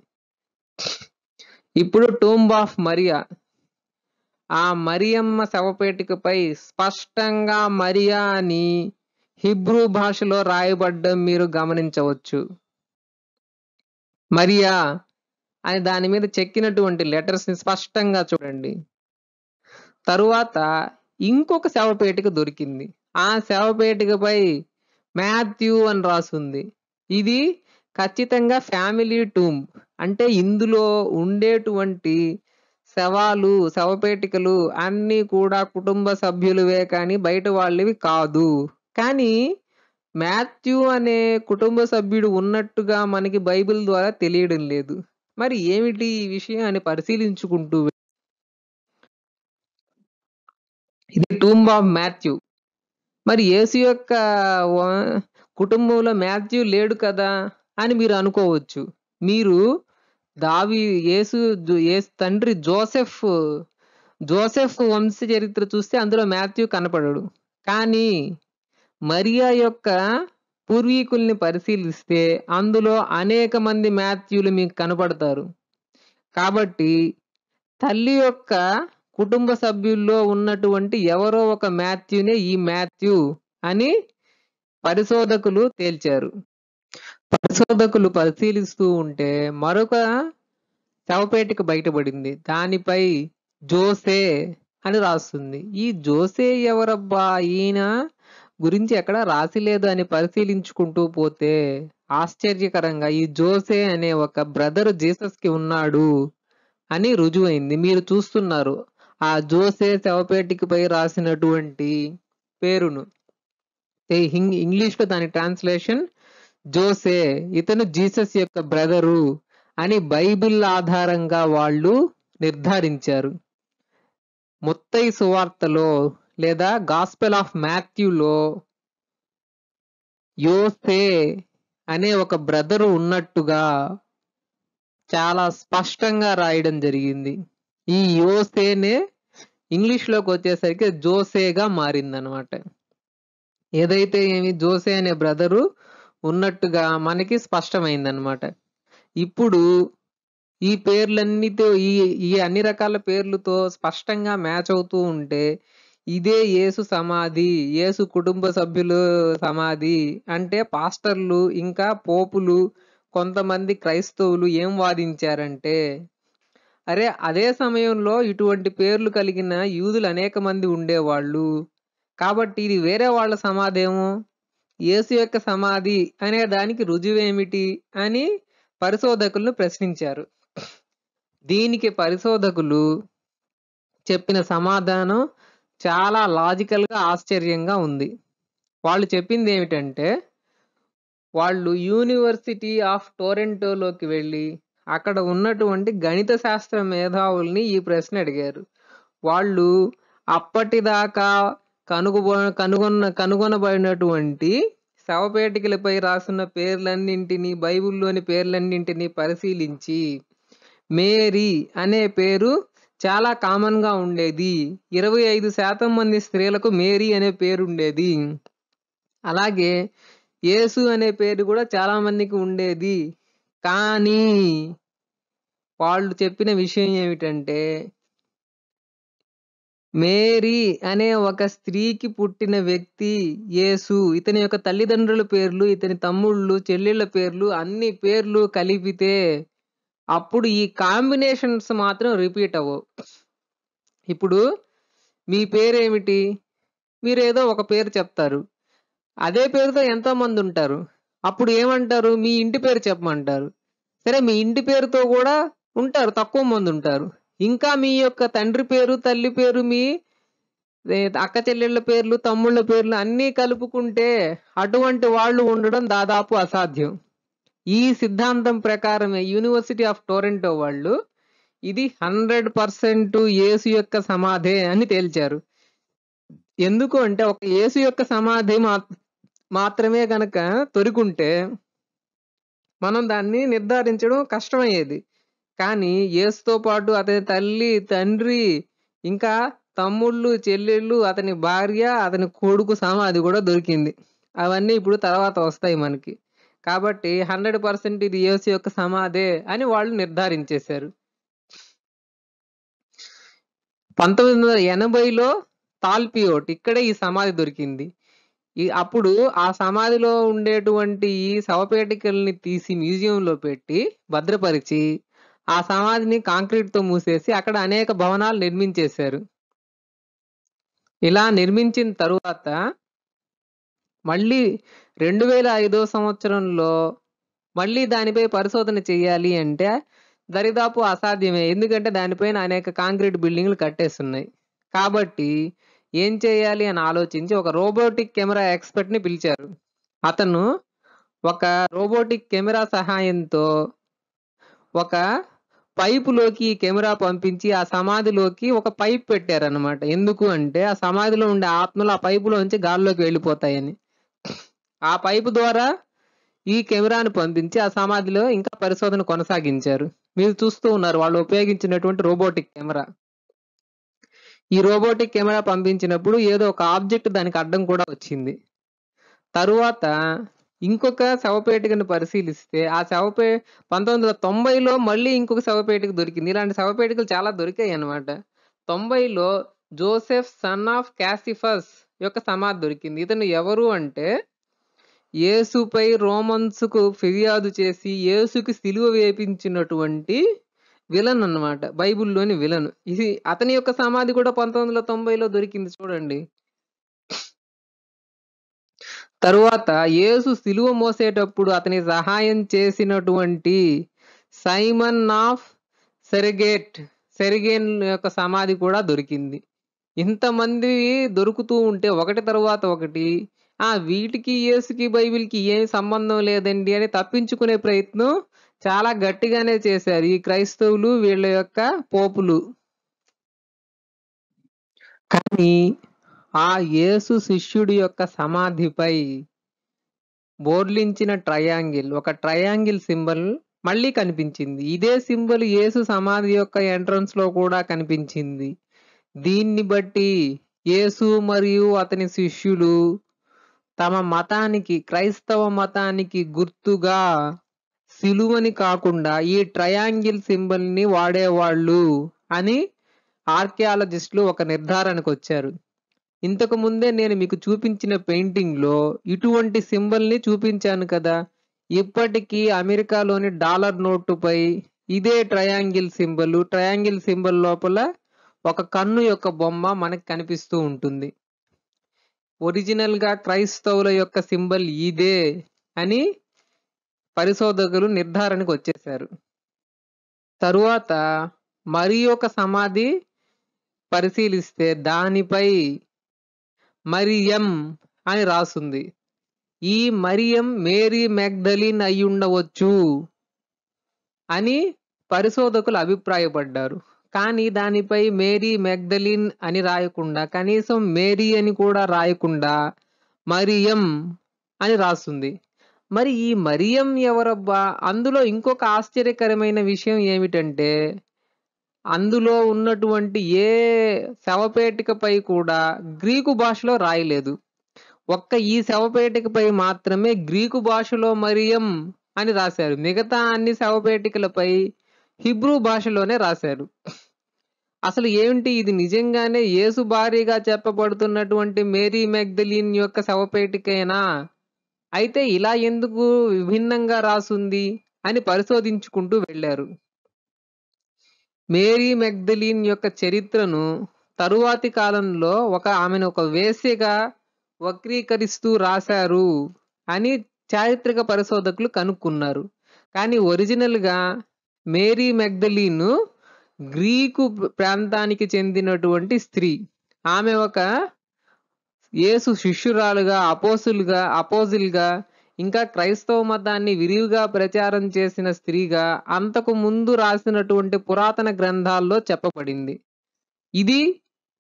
A: ఇప్పుడు టూంబ్ ఆఫ్ మరియా ఆ మరియమ్మ శవపేటికపై స్పష్టంగా మరియా అని హిబ్రూ భాషలో రాయబడ్డం మీరు గమనించవచ్చు మరియా అని దాని మీద చెక్కినటువంటి లెటర్స్ని స్పష్టంగా చూడండి తరువాత ఇంకొక శవపేటిక దొరికింది ఆ శవపేటికపై మాథ్యూ అని రాసుంది ఇది ఖచ్చితంగా ఫ్యామిలీ టూమ్ అంటే ఇందులో ఉండేటువంటి శవాలు శవపేటికలు అన్నీ కూడా కుటుంబ సభ్యులవే కానీ బయట వాళ్ళవి కాదు కానీ మాథ్యూ అనే కుటుంబ సభ్యుడు ఉన్నట్టుగా మనకి బైబిల్ ద్వారా తెలియడం లేదు మరి ఏమిటి ఈ విషయం అని పరిశీలించుకుంటూ ఇది టూమ్ ఆఫ్ మాథ్యూ మరి యేసు యొక్క కుటుంబంలో మాథ్యూ లేడు కదా అని మీరు అనుకోవచ్చు మీరు దావి ఏసు యేసు తండ్రి జోసెఫ్ జోసెఫ్ వంశ చరిత్ర చూస్తే అందులో మాథ్యూ కనపడడు కానీ మరియా యొక్క పూర్వీకుల్ని పరిశీలిస్తే అందులో అనేక మంది మాథ్యూలు మీకు కనపడతారు కాబట్టి తల్లి యొక్క కుటుంబ సభ్యుల్లో ఉన్నటువంటి ఎవరో ఒక మాథ్యూనే ఈ మాథ్యూ అని పరిశోధకులు తేల్చారు పరిశోధకులు పరిశీలిస్తూ ఉంటే మరొక శవపేటిక బయటపడింది దానిపై జోసే అని రాస్తుంది ఈ జోసే ఎవరబ్బా ఈయన గురించి ఎక్కడ రాసి లేదు అని పరిశీలించుకుంటూ పోతే ఆశ్చర్యకరంగా ఈ జోసే అనే ఒక బ్రదర్ జీసస్కి ఉన్నాడు అని రుజువైంది మీరు చూస్తున్నారు ఆ జోసే పై రాసినటువంటి పేరును ఇంగ్లీష్లో దాని ట్రాన్స్లేషన్ జోసే ఇతను జీసస్ యొక్క బ్రదరు అని బైబిల్ ఆధారంగా వాళ్ళు నిర్ధారించారు మొత్తై సువార్తలో లేదా గాస్పెల్ ఆఫ్ మాథ్యూలో యోసే అనే ఒక బ్రదరు ఉన్నట్టుగా చాలా స్పష్టంగా రాయడం జరిగింది ఈ యోసేనే ఇంగ్లీష్లోకి వచ్చేసరికి జోసేగా మారిందనమాట ఏదైతే ఏమి జోసే అనే బ్రదరు ఉన్నట్టుగా మనకి స్పష్టమైందనమాట ఇప్పుడు ఈ పేర్లన్నితో ఈ ఈ అన్ని రకాల పేర్లతో స్పష్టంగా మ్యాచ్ అవుతూ ఉంటే ఇదే యేసు సమాధి యేసు కుటుంబ సభ్యులు సమాధి అంటే పాస్టర్లు ఇంకా పోపులు కొంతమంది క్రైస్తవులు ఏం వాదించారంటే అరే అదే సమయంలో ఇటువంటి పేర్లు కలిగిన యూదులు అనేక మంది ఉండేవాళ్ళు కాబట్టి ఇది వేరే వాళ్ళ సమాధేమో యేసు యొక్క సమాధి అనే దానికి రుజువేమిటి అని పరిశోధకులను ప్రశ్నించారు దీనికి పరిశోధకులు చెప్పిన సమాధానం చాలా లాజికల్గా ఆశ్చర్యంగా ఉంది వాళ్ళు చెప్పింది ఏమిటంటే వాళ్ళు యూనివర్సిటీ ఆఫ్ టోరెంటోలోకి వెళ్ళి అక్కడ ఉన్నటువంటి గణిత శాస్త్ర మేధావుల్ని ఈ ప్రశ్న అడిగారు వాళ్ళు అప్పటిదాకా కనుగొ కనుగొన్న కనుగొనబడినటువంటి శవపేటికలపై రాసిన పేర్లన్నింటినీ బైబుల్లోని పేర్లన్నింటినీ పరిశీలించి మేరీ అనే పేరు చాలా కామన్గా ఉండేది ఇరవై ఐదు శాతం మంది స్త్రీలకు మేరీ అనే పేరు ఉండేది అలాగే యేసు అనే పేరు కూడా చాలామందికి ఉండేది కానీ వాళ్ళు చెప్పిన విషయం ఏమిటంటే మేరీ అనే ఒక స్త్రీకి పుట్టిన వ్యక్తి యేసు ఇతని యొక్క తల్లిదండ్రుల పేర్లు ఇతని తమ్ముళ్ళు చెల్లెళ్ళ పేర్లు అన్ని పేర్లు కలిపితే అప్పుడు ఈ కాంబినేషన్స్ మాత్రం రిపీట్ అవ్వవు ఇప్పుడు మీ పేరేమిటి మీరేదో ఒక పేరు చెప్తారు అదే పేరుతో మంది ఉంటారు అప్పుడు ఏమంటారు మీ ఇంటి పేరు చెప్పమంటారు సరే మీ ఇంటి పేరుతో కూడా ఉంటారు తక్కువ మంది ఉంటారు ఇంకా మీ యొక్క తండ్రి పేరు తల్లి పేరు మీ అక్క చెల్లెళ్ళ పేర్లు తమ్ముళ్ళ పేర్లు అన్నీ కలుపుకుంటే అటువంటి వాళ్ళు ఉండడం దాదాపు అసాధ్యం ఈ సిద్ధాంతం ప్రకారమే యూనివర్సిటీ ఆఫ్ టోరెంటో వాళ్ళు ఇది హండ్రెడ్ పర్సెంట్ యేసు యొక్క సమాధే అని తేల్చారు ఎందుకు అంటే ఒక యేసు యొక్క సమాధి మాత్రమే గనక తొరికుంటే మనం దాన్ని నిర్ధారించడం కష్టమయ్యేది కానీ యేసుతో పాటు అతని తల్లి తండ్రి ఇంకా తమ్ముళ్ళు చెల్లెళ్ళు అతని భార్య అతని కొడుకు సమాధి కూడా దొరికింది అవన్నీ ఇప్పుడు తర్వాత వస్తాయి మనకి కాబట్టి హండ్రెడ్ పర్సెంట్ ఇది యేసు యొక్క సమాధే అని వాళ్ళు నిర్ధారించేశారు పంతొమ్మిది వందల ఎనభైలో తాల్పియోట్ ఇక్కడే ఈ సమాధి దొరికింది ఈ అప్పుడు ఆ సమాధిలో ఉండేటువంటి ఈ శవపేటికల్ని తీసి మ్యూజియంలో పెట్టి భద్రపరిచి ఆ సమాధిని కాంక్రీట్ తో మూసేసి అక్కడ అనేక భవనాలు నిర్మించేశారు ఇలా నిర్మించిన తరువాత మళ్ళీ రెండు వేల ఐదో సంవత్సరంలో మళ్ళీ దానిపై పరిశోధన చేయాలి అంటే దరిదాపు అసాధ్యమే ఎందుకంటే దానిపైన అనేక కాంక్రీట్ బిల్డింగ్లు కట్టేస్తున్నాయి కాబట్టి ఏం చేయాలి అని ఆలోచించి ఒక రోబోటిక్ కెమెరా ఎక్స్పర్ట్ని పిలిచారు అతను ఒక రోబోటిక్ కెమెరా సహాయంతో ఒక పైపులోకి కెమెరా పంపించి ఆ సమాధిలోకి ఒక పైప్ పెట్టారనమాట ఎందుకు అంటే ఆ సమాధిలో ఉండే ఆత్మలు ఆ పైపులో ఉంచి గాల్లోకి వెళ్ళిపోతాయని ఆ పైపు ద్వారా ఈ కెమెరాను పంపించి ఆ సమాధిలో ఇంకా పరిశోధన కొనసాగించారు మీరు చూస్తూ ఉన్నారు వాళ్ళు ఉపయోగించినటువంటి రోబోటిక్ కెమెరా ఈ రోబోటిక్ కెమెరా పంపించినప్పుడు ఏదో ఒక ఆబ్జెక్ట్ దానికి అడ్డం కూడా వచ్చింది తరువాత ఇంకొక శవపేటికను పరిశీలిస్తే ఆ శవపే పంతొమ్మిది వందల తొంభైలో మళ్ళీ ఇంకొక శవపేటిక దొరికింది ఇలాంటి శవపేటికలు చాలా దొరికాయి అనమాట తొంభైలో జోసెఫ్ సన్ ఆఫ్ క్యాసిఫస్ యొక్క సమాధి దొరికింది ఇతను ఎవరు అంటే యేసుపై రోమన్స్కు ఫిర్యాదు చేసి యేసుకి సిలువ వేపించినటువంటి విలన్ అనమాట బైబిల్లోని విలన్ ఇది అతని యొక్క సమాధి కూడా పంతొమ్మిది వందల తొంభైలో దొరికింది చూడండి తరువాత యేసు సిలువ మోసేటప్పుడు అతని సహాయం చేసినటువంటి సైమన్ ఆఫ్ సెరిగేట్ సెరిగేన్ యొక్క సమాధి కూడా దొరికింది ఇంతమంది దొరుకుతూ ఉంటే ఒకటి తర్వాత ఒకటి ఆ వీటికి యేసుకి బైబిల్కి ఏం సంబంధం లేదండి అని తప్పించుకునే ప్రయత్నం చాలా గట్టిగానే చేశారు ఈ క్రైస్తవులు వీళ్ళ యొక్క పోపులు కానీ ఆ యేసు శిష్యుడి యొక్క సమాధిపై బోర్లించిన ట్రయాంగిల్ ఒక ట్రయాంగిల్ సింబల్ మళ్ళీ కనిపించింది ఇదే సింబల్ యేసు సమాధి యొక్క ఎంట్రన్స్ లో కూడా కనిపించింది దీన్ని బట్టి యేసు మరియు అతని శిష్యులు తమ మతానికి క్రైస్తవ మతానికి గుర్తుగా సిలువని కాకుండా ఈ ట్రయాంగిల్ సింబల్ని వాడేవాళ్ళు అని ఆర్కియాలజిస్టులు ఒక నిర్ధారణకు వచ్చారు ఇంతకు ముందే నేను మీకు చూపించిన పెయింటింగ్లో ఇటువంటి సింబల్ని చూపించాను కదా ఇప్పటికీ అమెరికాలోని డాలర్ నోటుపై ఇదే ట్రయాంగిల్ సింబల్ ట్రయాంగిల్ సింబల్ లోపల ఒక కన్ను యొక్క బొమ్మ మనకు కనిపిస్తూ ఉంటుంది ఒరిజినల్గా క్రైస్తవుల యొక్క సింబల్ ఇదే అని పరిశోధకులు నిర్ధారణకు వచ్చేశారు తరువాత మరి ఒక సమాధి పరిశీలిస్తే దానిపై మరియం అని రాసుంది ఈ మరియం మేరీ మ్యాగ్డలిన్ అయి ఉండవచ్చు అని పరిశోధకులు అభిప్రాయపడ్డారు కానీ దానిపై మేరీ మ్యాగ్డలిన్ అని రాయకుండా కనీసం మేరీ అని కూడా రాయకుండా మరియం అని రాస్తుంది మరి ఈ మరియం ఎవరబ్బా అందులో ఇంకొక ఆశ్చర్యకరమైన విషయం ఏమిటంటే అందులో ఉన్నటువంటి ఏ శవపేటికపై కూడా గ్రీకు భాషలో రాయలేదు ఒక్క ఈ శవపేటికపై మాత్రమే గ్రీకు భాషలో మరియం అని రాశారు మిగతా అన్ని శవపేటికలపై హిబ్రూ భాషలోనే రాశారు అసలు ఏమిటి ఇది నిజంగానే యేసు భారీగా చెప్పబడుతున్నటువంటి మేరీ మెగ్దలిన్ యొక్క శవపేటికైనా అయితే ఇలా ఎందుకు విభిన్నంగా రాసుంది అని పరిశోధించుకుంటూ వెళ్ళారు మేరీ మెగ్దలీన్ యొక్క చరిత్రను తరువాతి కాలంలో ఒక ఆమెను ఒక వేసిగా వక్రీకరిస్తూ రాశారు అని చారిత్రక పరిశోధకులు కనుక్కున్నారు కానీ ఒరిజినల్గా మేరీ మెగ్దలీను గ్రీకు ప్రాంతానికి చెందినటువంటి స్త్రీ ఆమె ఒక యేసు శిష్యురాలుగా అపోసులుగా అపోజిల్గా ఇంకా క్రైస్తవ మతాన్ని విరివిగా ప్రచారం చేసిన స్త్రీగా అంతకు ముందు రాసినటువంటి పురాతన గ్రంథాల్లో చెప్పబడింది ఇది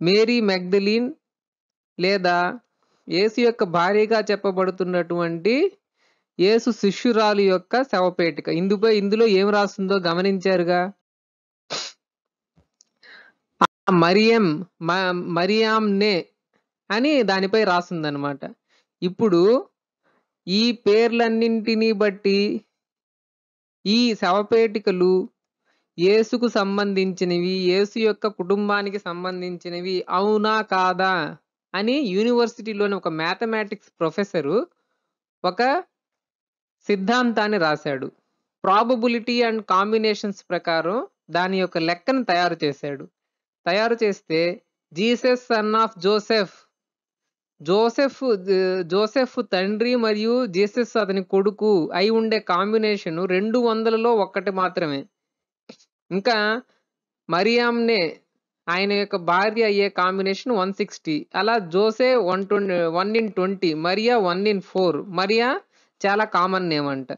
A: మేరీ మెగ్దలీన్ లేదా యేసు యొక్క భార్యగా చెప్పబడుతున్నటువంటి యేసు శిష్యురాలు యొక్క శవపేటిక ఇందుపై ఇందులో ఏం రాస్తుందో గమనించారుగా మరియం మరియాంనే అని దానిపై రాసిందనమాట ఇప్పుడు ఈ పేర్లన్నింటినీ బట్టి ఈ శవపేటికలు యేసుకు సంబంధించినవి యేసు యొక్క కుటుంబానికి సంబంధించినవి అవునా కాదా అని యూనివర్సిటీలోని ఒక మ్యాథమెటిక్స్ ప్రొఫెసరు ఒక సిద్ధాంతాన్ని రాశాడు ప్రాబబిలిటీ అండ్ కాంబినేషన్స్ ప్రకారం దాని యొక్క లెక్కను తయారు చేశాడు తయారు చేస్తే Jesus son of Joseph Joseph Joseph తండ్రి మరియు జీసస్ అతని కొడుకు అయి ఉండే కాంబినేషన్ రెండు వందలలో ఒక్కటి మాత్రమే ఇంకా మరియామ్నే ఆయన యొక్క భార్య అయ్యే కాంబినేషన్ వన్ సిక్స్టీ అలా Jose one twenty one in twenty Maria one in four Maria చాలా కామన్ నేమ్ అంట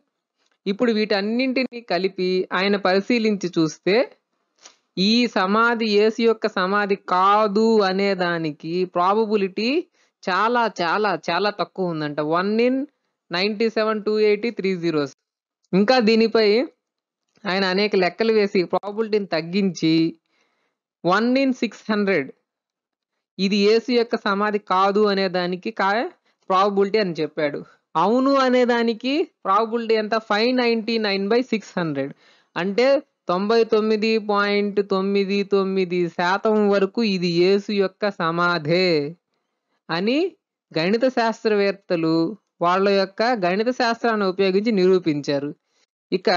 A: ఇప్పుడు వీటన్నింటినీ కలిపి ఆయన పరిశీలించి చూస్తే ఈ సమాధి ఏసు యొక్క సమాధి కాదు అనే దానికి ప్రాబబిలిటీ చాలా చాలా చాలా తక్కువ ఉందంట one in ninety seven two eighty three zeros ఇంకా దీనిపై ఆయన అనేక లెక్కలు వేసి ప్రాబిలిటీని తగ్గించి వన్ ఇన్ సిక్స్ హండ్రెడ్ ఇది ఏసు యొక్క సమాధి కాదు అనే దానికి కా ప్రాబిలిటీ అని చెప్పాడు అవును అనే దానికి ప్రాబిలిటీ ఎంత five ninety nine by six hundred అంటే తొంభై తొమ్మిది పాయింట్ తొమ్మిది తొమ్మిది శాతం వరకు ఇది ఏసు యొక్క సమాధే అని గణిత శాస్త్రవేత్తలు వాళ్ళ యొక్క గణిత శాస్త్రాన్ని ఉపయోగించి నిరూపించారు ఇక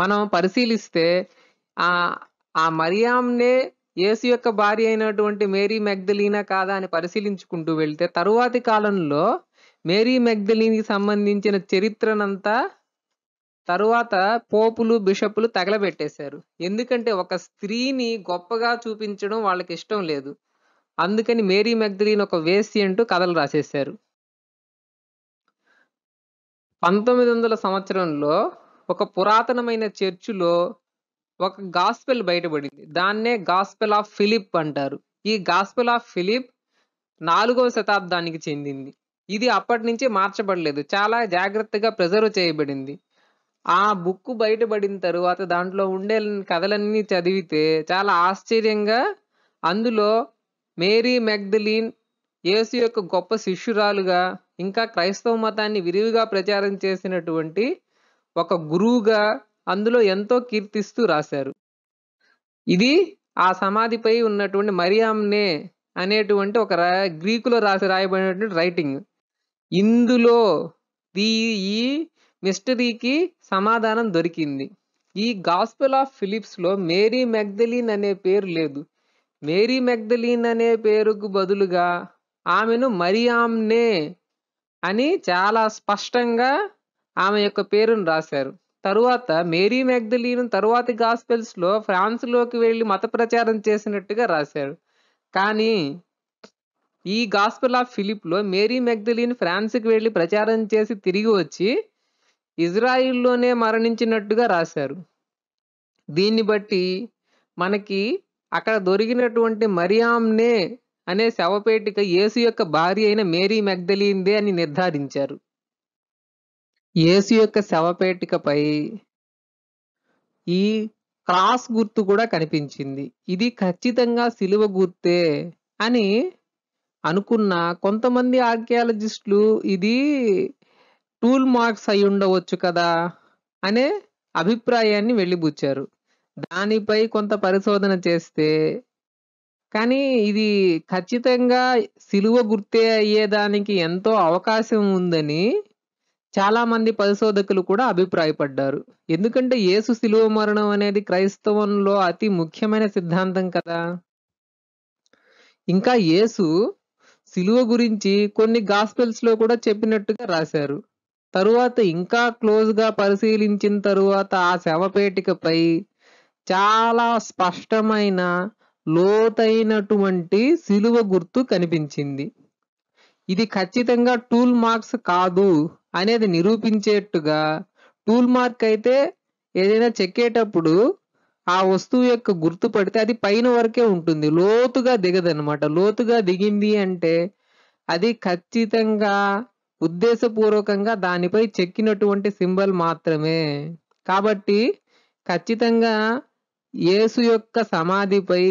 A: మనం పరిశీలిస్తే ఆ ఆ మరియామ్నే యేసు యొక్క భార్య అయినటువంటి మేరీ మెగ్దలీనా కాదా అని పరిశీలించుకుంటూ వెళ్తే తరువాతి కాలంలో మేరీ మెగ్దలీనికి సంబంధించిన చరిత్రనంతా తరువాత పోపులు బిషపులు తగలబెట్టేశారు ఎందుకంటే ఒక స్త్రీని గొప్పగా చూపించడం వాళ్ళకి ఇష్టం లేదు అందుకని మేరీ మెగ్దలీన్ ఒక వేసి అంటూ కథలు రాసేశారు పంతొమ్మిది వందల సంవత్సరంలో ఒక పురాతనమైన చర్చిలో ఒక గాస్పెల్ బయటపడింది దాన్నే గాస్పెల్ ఆఫ్ ఫిలిప్ అంటారు ఈ గాస్పెల్ ఆఫ్ ఫిలిప్ నాలుగవ శతాబ్దానికి చెందింది ఇది అప్పటి నుంచి మార్చబడలేదు చాలా జాగ్రత్తగా ప్రిజర్వ్ చేయబడింది ఆ బుక్ బయటపడిన తరువాత దాంట్లో ఉండే కథలన్నీ చదివితే చాలా ఆశ్చర్యంగా అందులో మేరీ మ్యాగ్దలీన్ యేసు యొక్క గొప్ప శిష్యురాలుగా ఇంకా క్రైస్తవ మతాన్ని విరివిగా ప్రచారం చేసినటువంటి ఒక గురువుగా అందులో ఎంతో కీర్తిస్తూ రాశారు ఇది ఆ సమాధిపై ఉన్నటువంటి మరియామ్నే అనేటువంటి ఒక గ్రీకులో రాసి రాయబడినటువంటి రైటింగ్ ఇందులో దీ ఈ మిస్టరీకి సమాధానం దొరికింది ఈ గాస్పెల్ ఆఫ్ ఫిలిప్స్లో మేరీ మెగ్దలిన్ అనే పేరు లేదు మేరీ మెగ్దలీన్ అనే పేరుకు బదులుగా ఆమెను మరియామ్నే అని చాలా స్పష్టంగా ఆమె యొక్క పేరును రాశారు తరువాత మేరీ మెగ్దలీన్ తరువాతి గాస్పెల్స్లో ఫ్రాన్స్లోకి వెళ్ళి మత ప్రచారం చేసినట్టుగా రాశారు కానీ ఈ గాస్పెల్ ఆఫ్ ఫిలిప్లో మేరీ మెగ్దలీన్ ఫ్రాన్స్కి వెళ్ళి ప్రచారం చేసి తిరిగి వచ్చి ఇజ్రాయిల్లోనే మరణించినట్టుగా రాశారు దీన్ని బట్టి మనకి అక్కడ దొరికినటువంటి మరియామ్నే అనే శవపేటిక యేసు యొక్క భార్య అయిన మేరీ మెగ్దలీందే అని నిర్ధారించారు యేసు యొక్క శవపేటికపై ఈ క్రాస్ గుర్తు కూడా కనిపించింది ఇది ఖచ్చితంగా సిలువ గుర్తే అని అనుకున్న కొంతమంది ఆర్కియాలజిస్టులు ఇది టూల్ మార్క్స్ అయి ఉండవచ్చు కదా అనే అభిప్రాయాన్ని వెళ్ళిబుచ్చారు దానిపై కొంత పరిశోధన చేస్తే కానీ ఇది ఖచ్చితంగా సిలువ గుర్తే అయ్యేదానికి ఎంతో అవకాశం ఉందని చాలామంది పరిశోధకులు కూడా అభిప్రాయపడ్డారు ఎందుకంటే యేసు సిలువ మరణం అనేది క్రైస్తవంలో అతి ముఖ్యమైన సిద్ధాంతం కదా ఇంకా యేసు సిలువ గురించి కొన్ని గాస్పెల్స్లో కూడా చెప్పినట్టుగా రాశారు తరువాత ఇంకా క్లోజ్గా పరిశీలించిన తరువాత ఆ శవపేటికపై చాలా స్పష్టమైన లోతైనటువంటి సిలువ గుర్తు కనిపించింది ఇది ఖచ్చితంగా టూల్ మార్క్స్ కాదు అనేది నిరూపించేట్టుగా టూల్ మార్క్ అయితే ఏదైనా చెక్కేటప్పుడు ఆ వస్తువు యొక్క గుర్తు పడితే అది పైన వరకే ఉంటుంది లోతుగా దిగదనమాట లోతుగా దిగింది అంటే అది ఖచ్చితంగా ఉద్దేశపూర్వకంగా దానిపై చెక్కినటువంటి సింబల్ మాత్రమే కాబట్టి ఖచ్చితంగా యేసు యొక్క సమాధిపై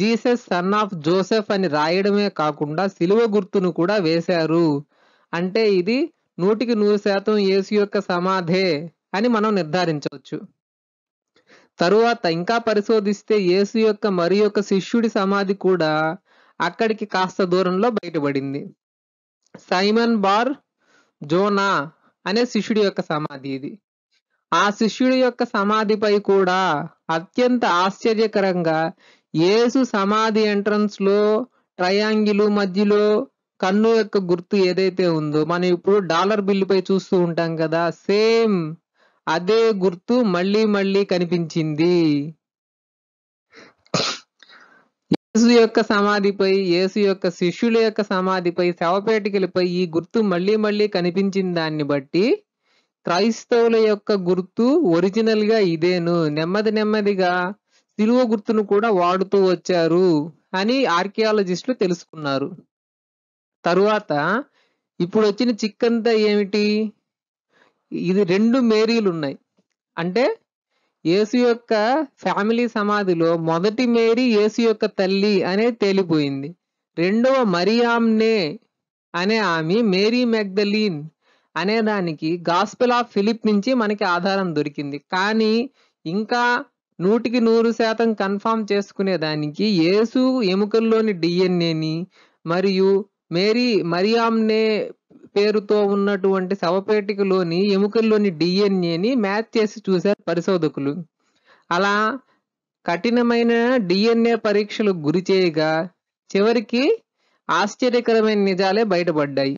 A: జీసస్ సన్ ఆఫ్ జోసెఫ్ అని రాయడమే కాకుండా సిలువ గుర్తును కూడా వేశారు అంటే ఇది నూటికి నూరు శాతం యేసు యొక్క సమాధే అని మనం నిర్ధారించవచ్చు తరువాత ఇంకా పరిశోధిస్తే యేసు యొక్క మరి యొక్క శిష్యుడి సమాధి కూడా అక్కడికి కాస్త దూరంలో బయటపడింది సైమన్ బార్ జోనా అనే శిష్యుడి యొక్క సమాధి ఇది ఆ శిష్యుడి యొక్క సమాధిపై కూడా అత్యంత ఆశ్చర్యకరంగా యేసు సమాధి ఎంట్రన్స్ లో ట్రయాంగిల్ మధ్యలో కన్ను యొక్క గుర్తు ఏదైతే ఉందో మనం ఇప్పుడు డాలర్ బిల్లుపై చూస్తూ ఉంటాం కదా సేమ్ అదే గుర్తు మళ్ళీ మళ్ళీ కనిపించింది యేసు యొక్క సమాధిపై యేసు యొక్క శిష్యుల యొక్క సమాధిపై శవపేటికలపై ఈ గుర్తు మళ్ళీ మళ్ళీ కనిపించిన దాన్ని బట్టి క్రైస్తవుల యొక్క గుర్తు ఒరిజినల్ గా ఇదేను నెమ్మది నెమ్మదిగా సిలువ గుర్తును కూడా వాడుతూ వచ్చారు అని ఆర్కియాలజిస్టులు తెలుసుకున్నారు తరువాత ఇప్పుడు వచ్చిన చిక్కంతా ఏమిటి ఇది రెండు మేరీలు ఉన్నాయి అంటే యేసు యొక్క ఫ్యామిలీ సమాధిలో మొదటి మేరీ యేసు యొక్క తల్లి అనే తేలిపోయింది రెండవ మరియామ్నే అనే ఆమె మేరీ మెగ్దలీన్ అనేదానికి గాస్పెల్ ఆఫ్ ఫిలిప్ నుంచి మనకి ఆధారం దొరికింది కానీ ఇంకా నూటికి నూరు శాతం కన్ఫామ్ చేసుకునేదానికి యేసు ఎముకల్లోని డిఎన్ఏని మరియు మేరీ మరియామ్నే పేరుతో ఉన్నటువంటి శవపేటికలోని ఎముకల్లోని డిఎన్ఏని మ్యాచ్ చేసి చూశారు పరిశోధకులు అలా కఠినమైన డిఎన్ఏ పరీక్షలు గురి చేయగా చివరికి ఆశ్చర్యకరమైన నిజాలే బయటపడ్డాయి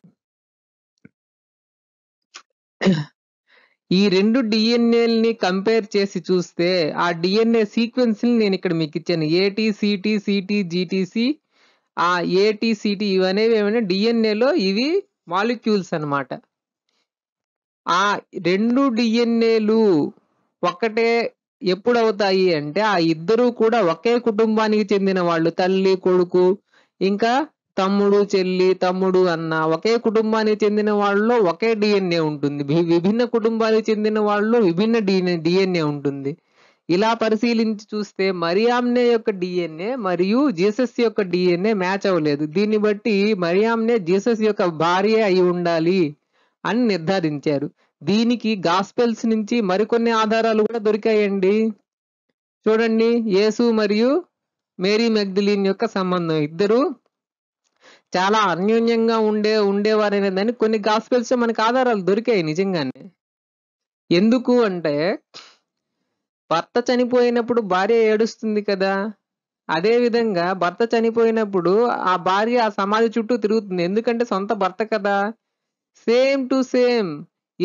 A: ఈ రెండు డిఎన్ఏల్ని కంపేర్ చేసి చూస్తే, ఆ డిఎన్ఏ సీక్వెన్స్‌ని మీకు ఇచ్చాను ఏటీ, సిటీ సీటీ, జీటీసీ ఆ ఏటీ, అనేవి ఏమైనా డిఎన్ఏలో ఇవి మాలిక్యూల్స్ అన్నమాట. ఆ రెండు డిఎన్ఏలు ఒకటే ఎప్పుడు అవుతాయి అంటే, ఆ ఇద్దరూ కూడా ఒకే కుటుంబానికి చెందిన వాళ్ళు. తల్లి, కొడుకు ఇంకా తమ్ముడు చెల్లి తమ్ముడు అన్న ఒకే కుటుంబానికి చెందిన వాళ్ళలో ఒకే డిఎన్ఏ ఉంటుంది విభిన్న కుటుంబానికి చెందిన వాళ్ళలో విభిన్న డిఎన్ఏ డిఎన్ఏ ఉంటుంది ఇలా పరిశీలించి చూస్తే మరియామ్నే యొక్క డిఎన్ఏ మరియు జీసస్ యొక్క డిఎన్ఏ మ్యాచ్ అవ్వలేదు దీన్ని బట్టి మరియామ్నే జీసస్ యొక్క భార్య అయి ఉండాలి అని నిర్ధారించారు దీనికి గాస్పెల్స్ నుంచి మరికొన్ని ఆధారాలు కూడా దొరికాయండి చూడండి యేసు మరియు మేరీ మెగ్దిలీన్ యొక్క సంబంధం ఇద్దరు చాలా అన్యోన్యంగా ఉండే దాన్ని కొన్ని గాస్పెల్స్ మనకు ఆధారాలు దొరికాయి నిజంగానే ఎందుకు అంటే భర్త చనిపోయినప్పుడు భార్య ఏడుస్తుంది కదా అదే విధంగా భర్త చనిపోయినప్పుడు ఆ భార్య ఆ సమాధి చుట్టూ తిరుగుతుంది ఎందుకంటే సొంత భర్త కదా సేమ్ టు సేమ్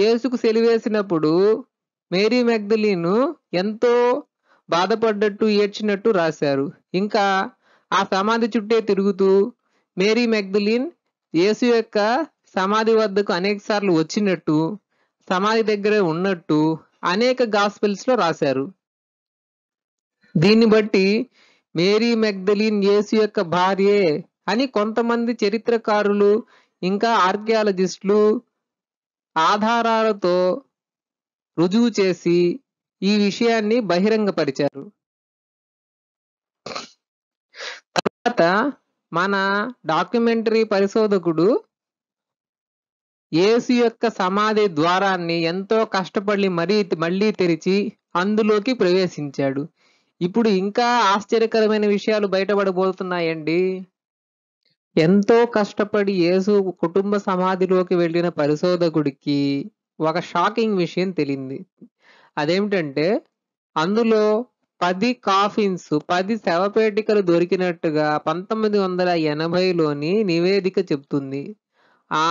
A: యేసుకు సెలివేసినప్పుడు మేరీ మెగ్దలీను ఎంతో బాధపడ్డట్టు ఏడ్చినట్టు రాశారు ఇంకా ఆ సమాధి చుట్టే తిరుగుతూ మేరీ మెగ్దులిన్ యేసు యొక్క సమాధి వద్దకు అనేక సార్లు వచ్చినట్టు సమాధి దగ్గరే ఉన్నట్టు అనేక గాస్పిల్స్లో రాశారు దీన్ని బట్టి మేరీ మెగ్దలిన్ యేసు యొక్క భార్యే అని కొంతమంది చరిత్రకారులు ఇంకా ఆర్కియాలజిస్టులు ఆధారాలతో రుజువు చేసి ఈ విషయాన్ని బహిరంగపరిచారు తర్వాత మన డాక్యుమెంటరీ పరిశోధకుడు ఏసు యొక్క సమాధి ద్వారాన్ని ఎంతో కష్టపడి మరీ మళ్ళీ తెరిచి అందులోకి ప్రవేశించాడు ఇప్పుడు ఇంకా ఆశ్చర్యకరమైన విషయాలు బయటపడబోతున్నాయండి ఎంతో కష్టపడి యేసు కుటుంబ సమాధిలోకి వెళ్ళిన పరిశోధకుడికి ఒక షాకింగ్ విషయం తెలియంది అదేమిటంటే అందులో పది కాఫిన్స్ పది శవపేటికలు దొరికినట్టుగా పంతొమ్మిది వందల ఎనభైలోని నివేదిక చెప్తుంది ఆ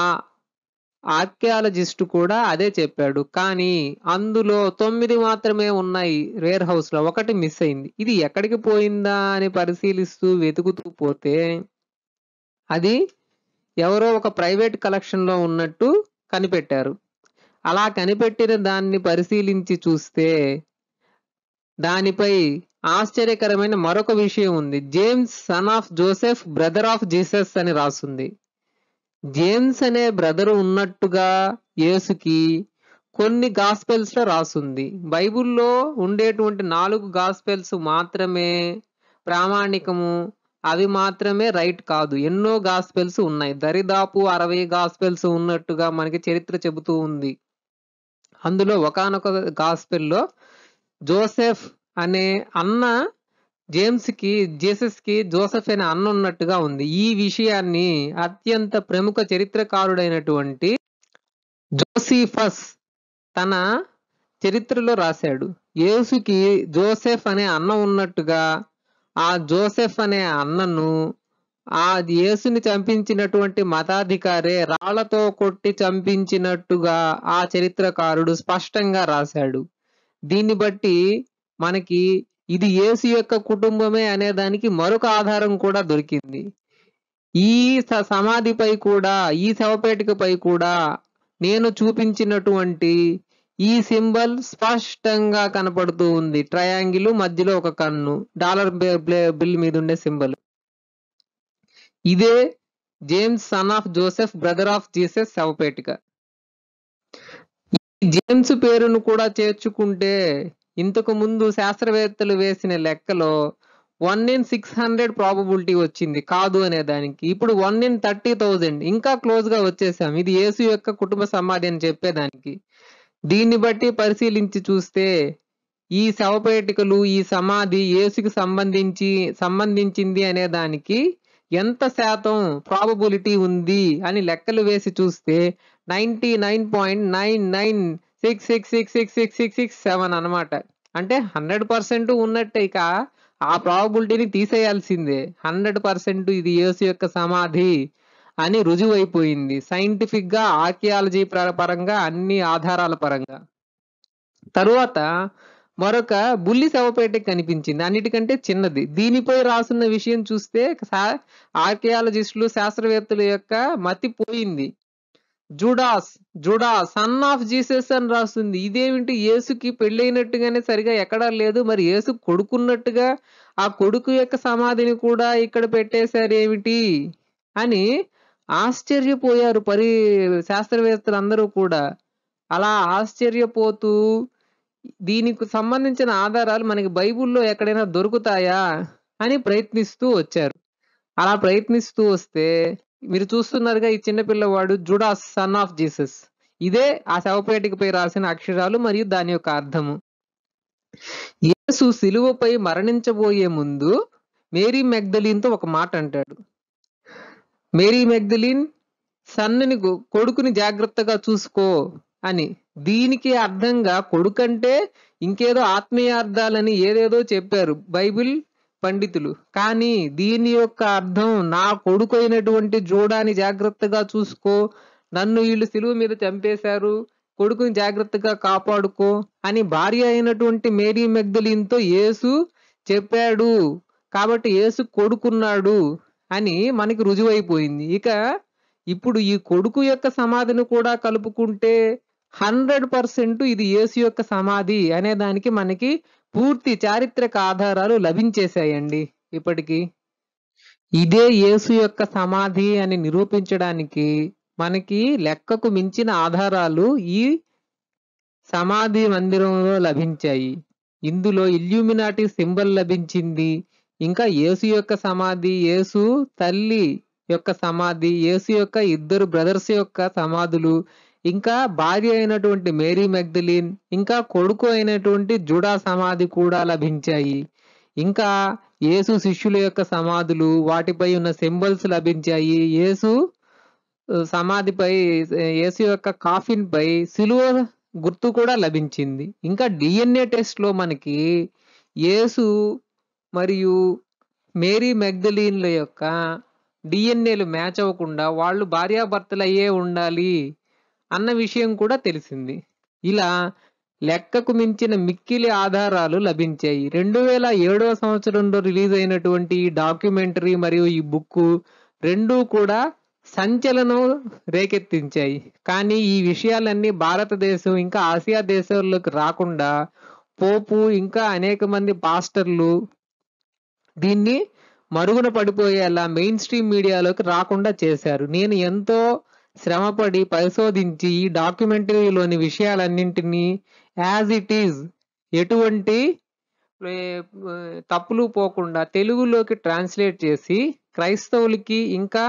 A: ఆర్కియాలజిస్టు కూడా అదే చెప్పాడు కానీ అందులో తొమ్మిది మాత్రమే ఉన్నాయి రేర్ హౌస్లో ఒకటి మిస్ అయింది ఇది ఎక్కడికి పోయిందా అని పరిశీలిస్తూ వెతుకుతూ పోతే అది ఎవరో ఒక ప్రైవేట్ కలెక్షన్లో ఉన్నట్టు కనిపెట్టారు అలా కనిపెట్టిన దాన్ని పరిశీలించి చూస్తే దానిపై ఆశ్చర్యకరమైన మరొక విషయం ఉంది James son of Joseph brother of Jesus అని రాసుంది జేమ్స్ అనే బ్రదరు ఉన్నట్టుగా యేసుకి కొన్ని గాస్పెల్స్లో రాసుంది బైబిల్లో ఉండేటువంటి నాలుగు గాస్పెల్స్ మాత్రమే ప్రామాణికము అవి మాత్రమే రైట్ కాదు ఎన్నో గాస్పెల్స్ ఉన్నాయి దరిదాపు అరవై గాస్పెల్స్ ఉన్నట్టుగా మనకి చరిత్ర చెబుతూ ఉంది అందులో ఒకనొక గాస్పెల్లో జోసెఫ్ అనే అన్న జేమ్స్కి జేసస్కి జోసెఫ్ అనే అన్న ఉన్నట్టుగా ఉంది ఈ విషయాన్ని అత్యంత ప్రముఖ చరిత్రకారుడైనటువంటి జోసిఫస్ తన చరిత్రలో రాశాడు యేసుకి జోసెఫ్ అనే అన్న ఉన్నట్టుగా ఆ జోసెఫ్ అనే అన్నను ఆ యేసుని చంపించినటువంటి మతాధికారే రాళ్లతో కొట్టి చంపించినట్టుగా ఆ చరిత్రకారుడు స్పష్టంగా రాశాడు దీన్ని బట్టి మనకి ఇది యేసు యొక్క కుటుంబమే అనే దానికి మరొక ఆధారం కూడా దొరికింది ఈ సమాధిపై కూడా ఈ శవపేటికపై కూడా నేను చూపించినటువంటి ఈ సింబల్ స్పష్టంగా కనపడుతూ ఉంది ట్రయాంగిల్ మధ్యలో ఒక కన్ను డాలర్ బిల్ మీద ఉండే సింబల్ ఇదే James son of Joseph brother of Jesus శవపేటిక జేమ్స్ పేరును కూడా చేర్చుకుంటే ఇంతకు ముందు శాస్త్రవేత్తలు వేసిన లెక్కలో one in six hundred probability వచ్చింది కాదు అనే దానికి ఇప్పుడు వన్ ఇన్ థర్టీ థౌజండ్ ఇంకా క్లోజ్ గా వచ్చేసాం ఇది యేసు యొక్క కుటుంబ సమాధి అని చెప్పేదానికి దీన్ని బట్టి పరిశీలించి చూస్తే ఈ శవపేటికలు ఈ సమాధి యేసుకి సంబంధించి సంబంధించింది అనే దానికి ఎంత శాతం ప్రాబబిలిటీ ఉంది అని లెక్కలు వేసి చూస్తే ninety nine point nine nine six six six six six six six seven అనమాట అంటే హండ్రెడ్ పర్సెంట్ ఉన్నట్టే ఇక ఆ ప్రాబబిలిటీని తీసేయాల్సిందే హండ్రెడ్ పర్సెంట్ ఇది యేసు యొక్క సమాధి అని రుజువైపోయింది సైంటిఫిక్గా ఆర్కియాలజీ పరంగా అన్ని ఆధారాల పరంగా తరువాత మరొక బుల్లి శవపేట కనిపించింది అన్నిటికంటే చిన్నది దీనిపై రాసున్న విషయం చూస్తే ఆర్కియాలజిస్టులు శాస్త్రవేత్తల యొక్క మతి పోయింది Judas Judah son of Jesus అని రాస్తుంది ఇదేమిటి యేసుకి పెళ్ళైనట్టుగానే సరిగా ఎక్కడా లేదు మరి యేసు కొడుకున్నట్టుగా ఆ కొడుకు యొక్క సమాధిని కూడా ఇక్కడ పెట్టేశారు ఏమిటి అని ఆశ్చర్యపోయారు పరి శాస్త్రవేత్తలు అందరూ కూడా అలా ఆశ్చర్యపోతూ దీనికి సంబంధించిన ఆధారాలు మనకి బైబుల్లో ఎక్కడైనా దొరుకుతాయా అని ప్రయత్నిస్తూ వచ్చారు అలా ప్రయత్నిస్తూ వస్తే మీరు చూస్తున్నారుగా ఈ చిన్నపిల్లవాడు జుడా సన్ ఆఫ్ జీసస్ ఇదే ఆ శవపేటికపై రాసిన అక్షరాలు మరియు దాని యొక్క అర్థము యేసు సిలువపై మరణించబోయే ముందు మేరీ మెగ్దలీన్తో ఒక మాట అంటాడు మేరీ మెగ్దలీన్ సన్నని కొడుకుని జాగ్రత్తగా చూసుకో అని దీనికి అర్థంగా కొడుకంటే ఇంకేదో ఆత్మీయార్థాలని ఏదేదో చెప్పారు బైబిల్ పండితులు కానీ దీని యొక్క అర్థం నా కొడుకు అయినటువంటి జోడాని జాగ్రత్తగా చూసుకో నన్ను వీళ్ళు సిలువు మీద చంపేశారు కొడుకుని జాగ్రత్తగా కాపాడుకో అని భార్య అయినటువంటి మేరీ మెగ్దలింతో యేసు చెప్పాడు కాబట్టి యేసు కొడుకున్నాడు అని మనకి రుజువైపోయింది ఇక ఇప్పుడు ఈ కొడుకు యొక్క సమాధిని కూడా కలుపుకుంటే హండ్రెడ్ పర్సెంట్ ఇది యేసు యొక్క సమాధి అనే దానికి మనకి పూర్తి చారిత్రక ఆధారాలు లభించేశాయండి ఇప్పటికీ ఇదే యేసు యొక్క సమాధి అని నిరూపించడానికి మనకి లెక్కకు మించిన ఆధారాలు ఈ సమాధి మందిరంలో లభించాయి ఇందులో ఇల్యూమినాటి సింబల్ లభించింది ఇంకా యేసు యొక్క సమాధి యేసు తల్లి యొక్క సమాధి యేసు యొక్క ఇద్దరు బ్రదర్స్ యొక్క సమాధులు ఇంకా భార్య అయినటువంటి మేరీ మెగ్దలిన్ ఇంకా కొడుకు అయినటువంటి జుడా సమాధి కూడా లభించాయి ఇంకా యేసు శిష్యుల యొక్క సమాధులు వాటిపై ఉన్న సింబల్స్ లభించాయి యేసు సమాధిపై యేసు యొక్క కాఫిన్ పై సిలువ గుర్తు కూడా లభించింది ఇంకా డిఎన్ఏ టెస్ట్లో మనకి యేసు మరియు మేరీ మెగ్దలీన్ల యొక్క డిఎన్ఏలు మ్యాచ్ అవ్వకుండా వాళ్ళు భార్యాభర్తలు అయ్యే ఉండాలి అన్న విషయం కూడా తెలిసింది ఇలా లెక్కకు మించిన మిక్కిలి ఆధారాలు లభించాయి రెండు వేల ఏడవ సంవత్సరంలో రిలీజ్ అయినటువంటి ఈ డాక్యుమెంటరీ మరియు ఈ బుక్ రెండూ కూడా సంచలనం రేకెత్తించాయి కానీ ఈ విషయాలన్నీ భారతదేశం ఇంకా ఆసియా దేశాల్లోకి రాకుండా పోపు ఇంకా అనేక మంది పాస్టర్లు దీన్ని మరుగున పడిపోయేలా మెయిన్ స్ట్రీమ్ మీడియాలోకి రాకుండా చేశారు నేను ఎంతో శ్రమపడి పరిశోధించి ఈ డాక్యుమెంటరీలోని విషయాలన్నింటినీ యాజ్ ఇట్ ఈజ్ ఎటువంటి తప్పులు పోకుండా తెలుగులోకి ట్రాన్స్లేట్ చేసి క్రైస్తవులకి ఇంకా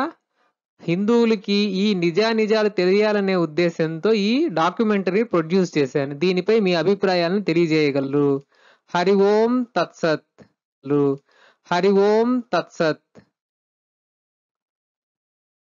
A: హిందువులకి ఈ నిజానిజాలు తెలియాలనే ఉద్దేశంతో ఈ డాక్యుమెంటరీ ప్రొడ్యూస్ చేశాను దీనిపై మీ అభిప్రాయాలను తెలియజేయగలరు హరి ఓం తత్సత్ హరి ఓం తత్సత్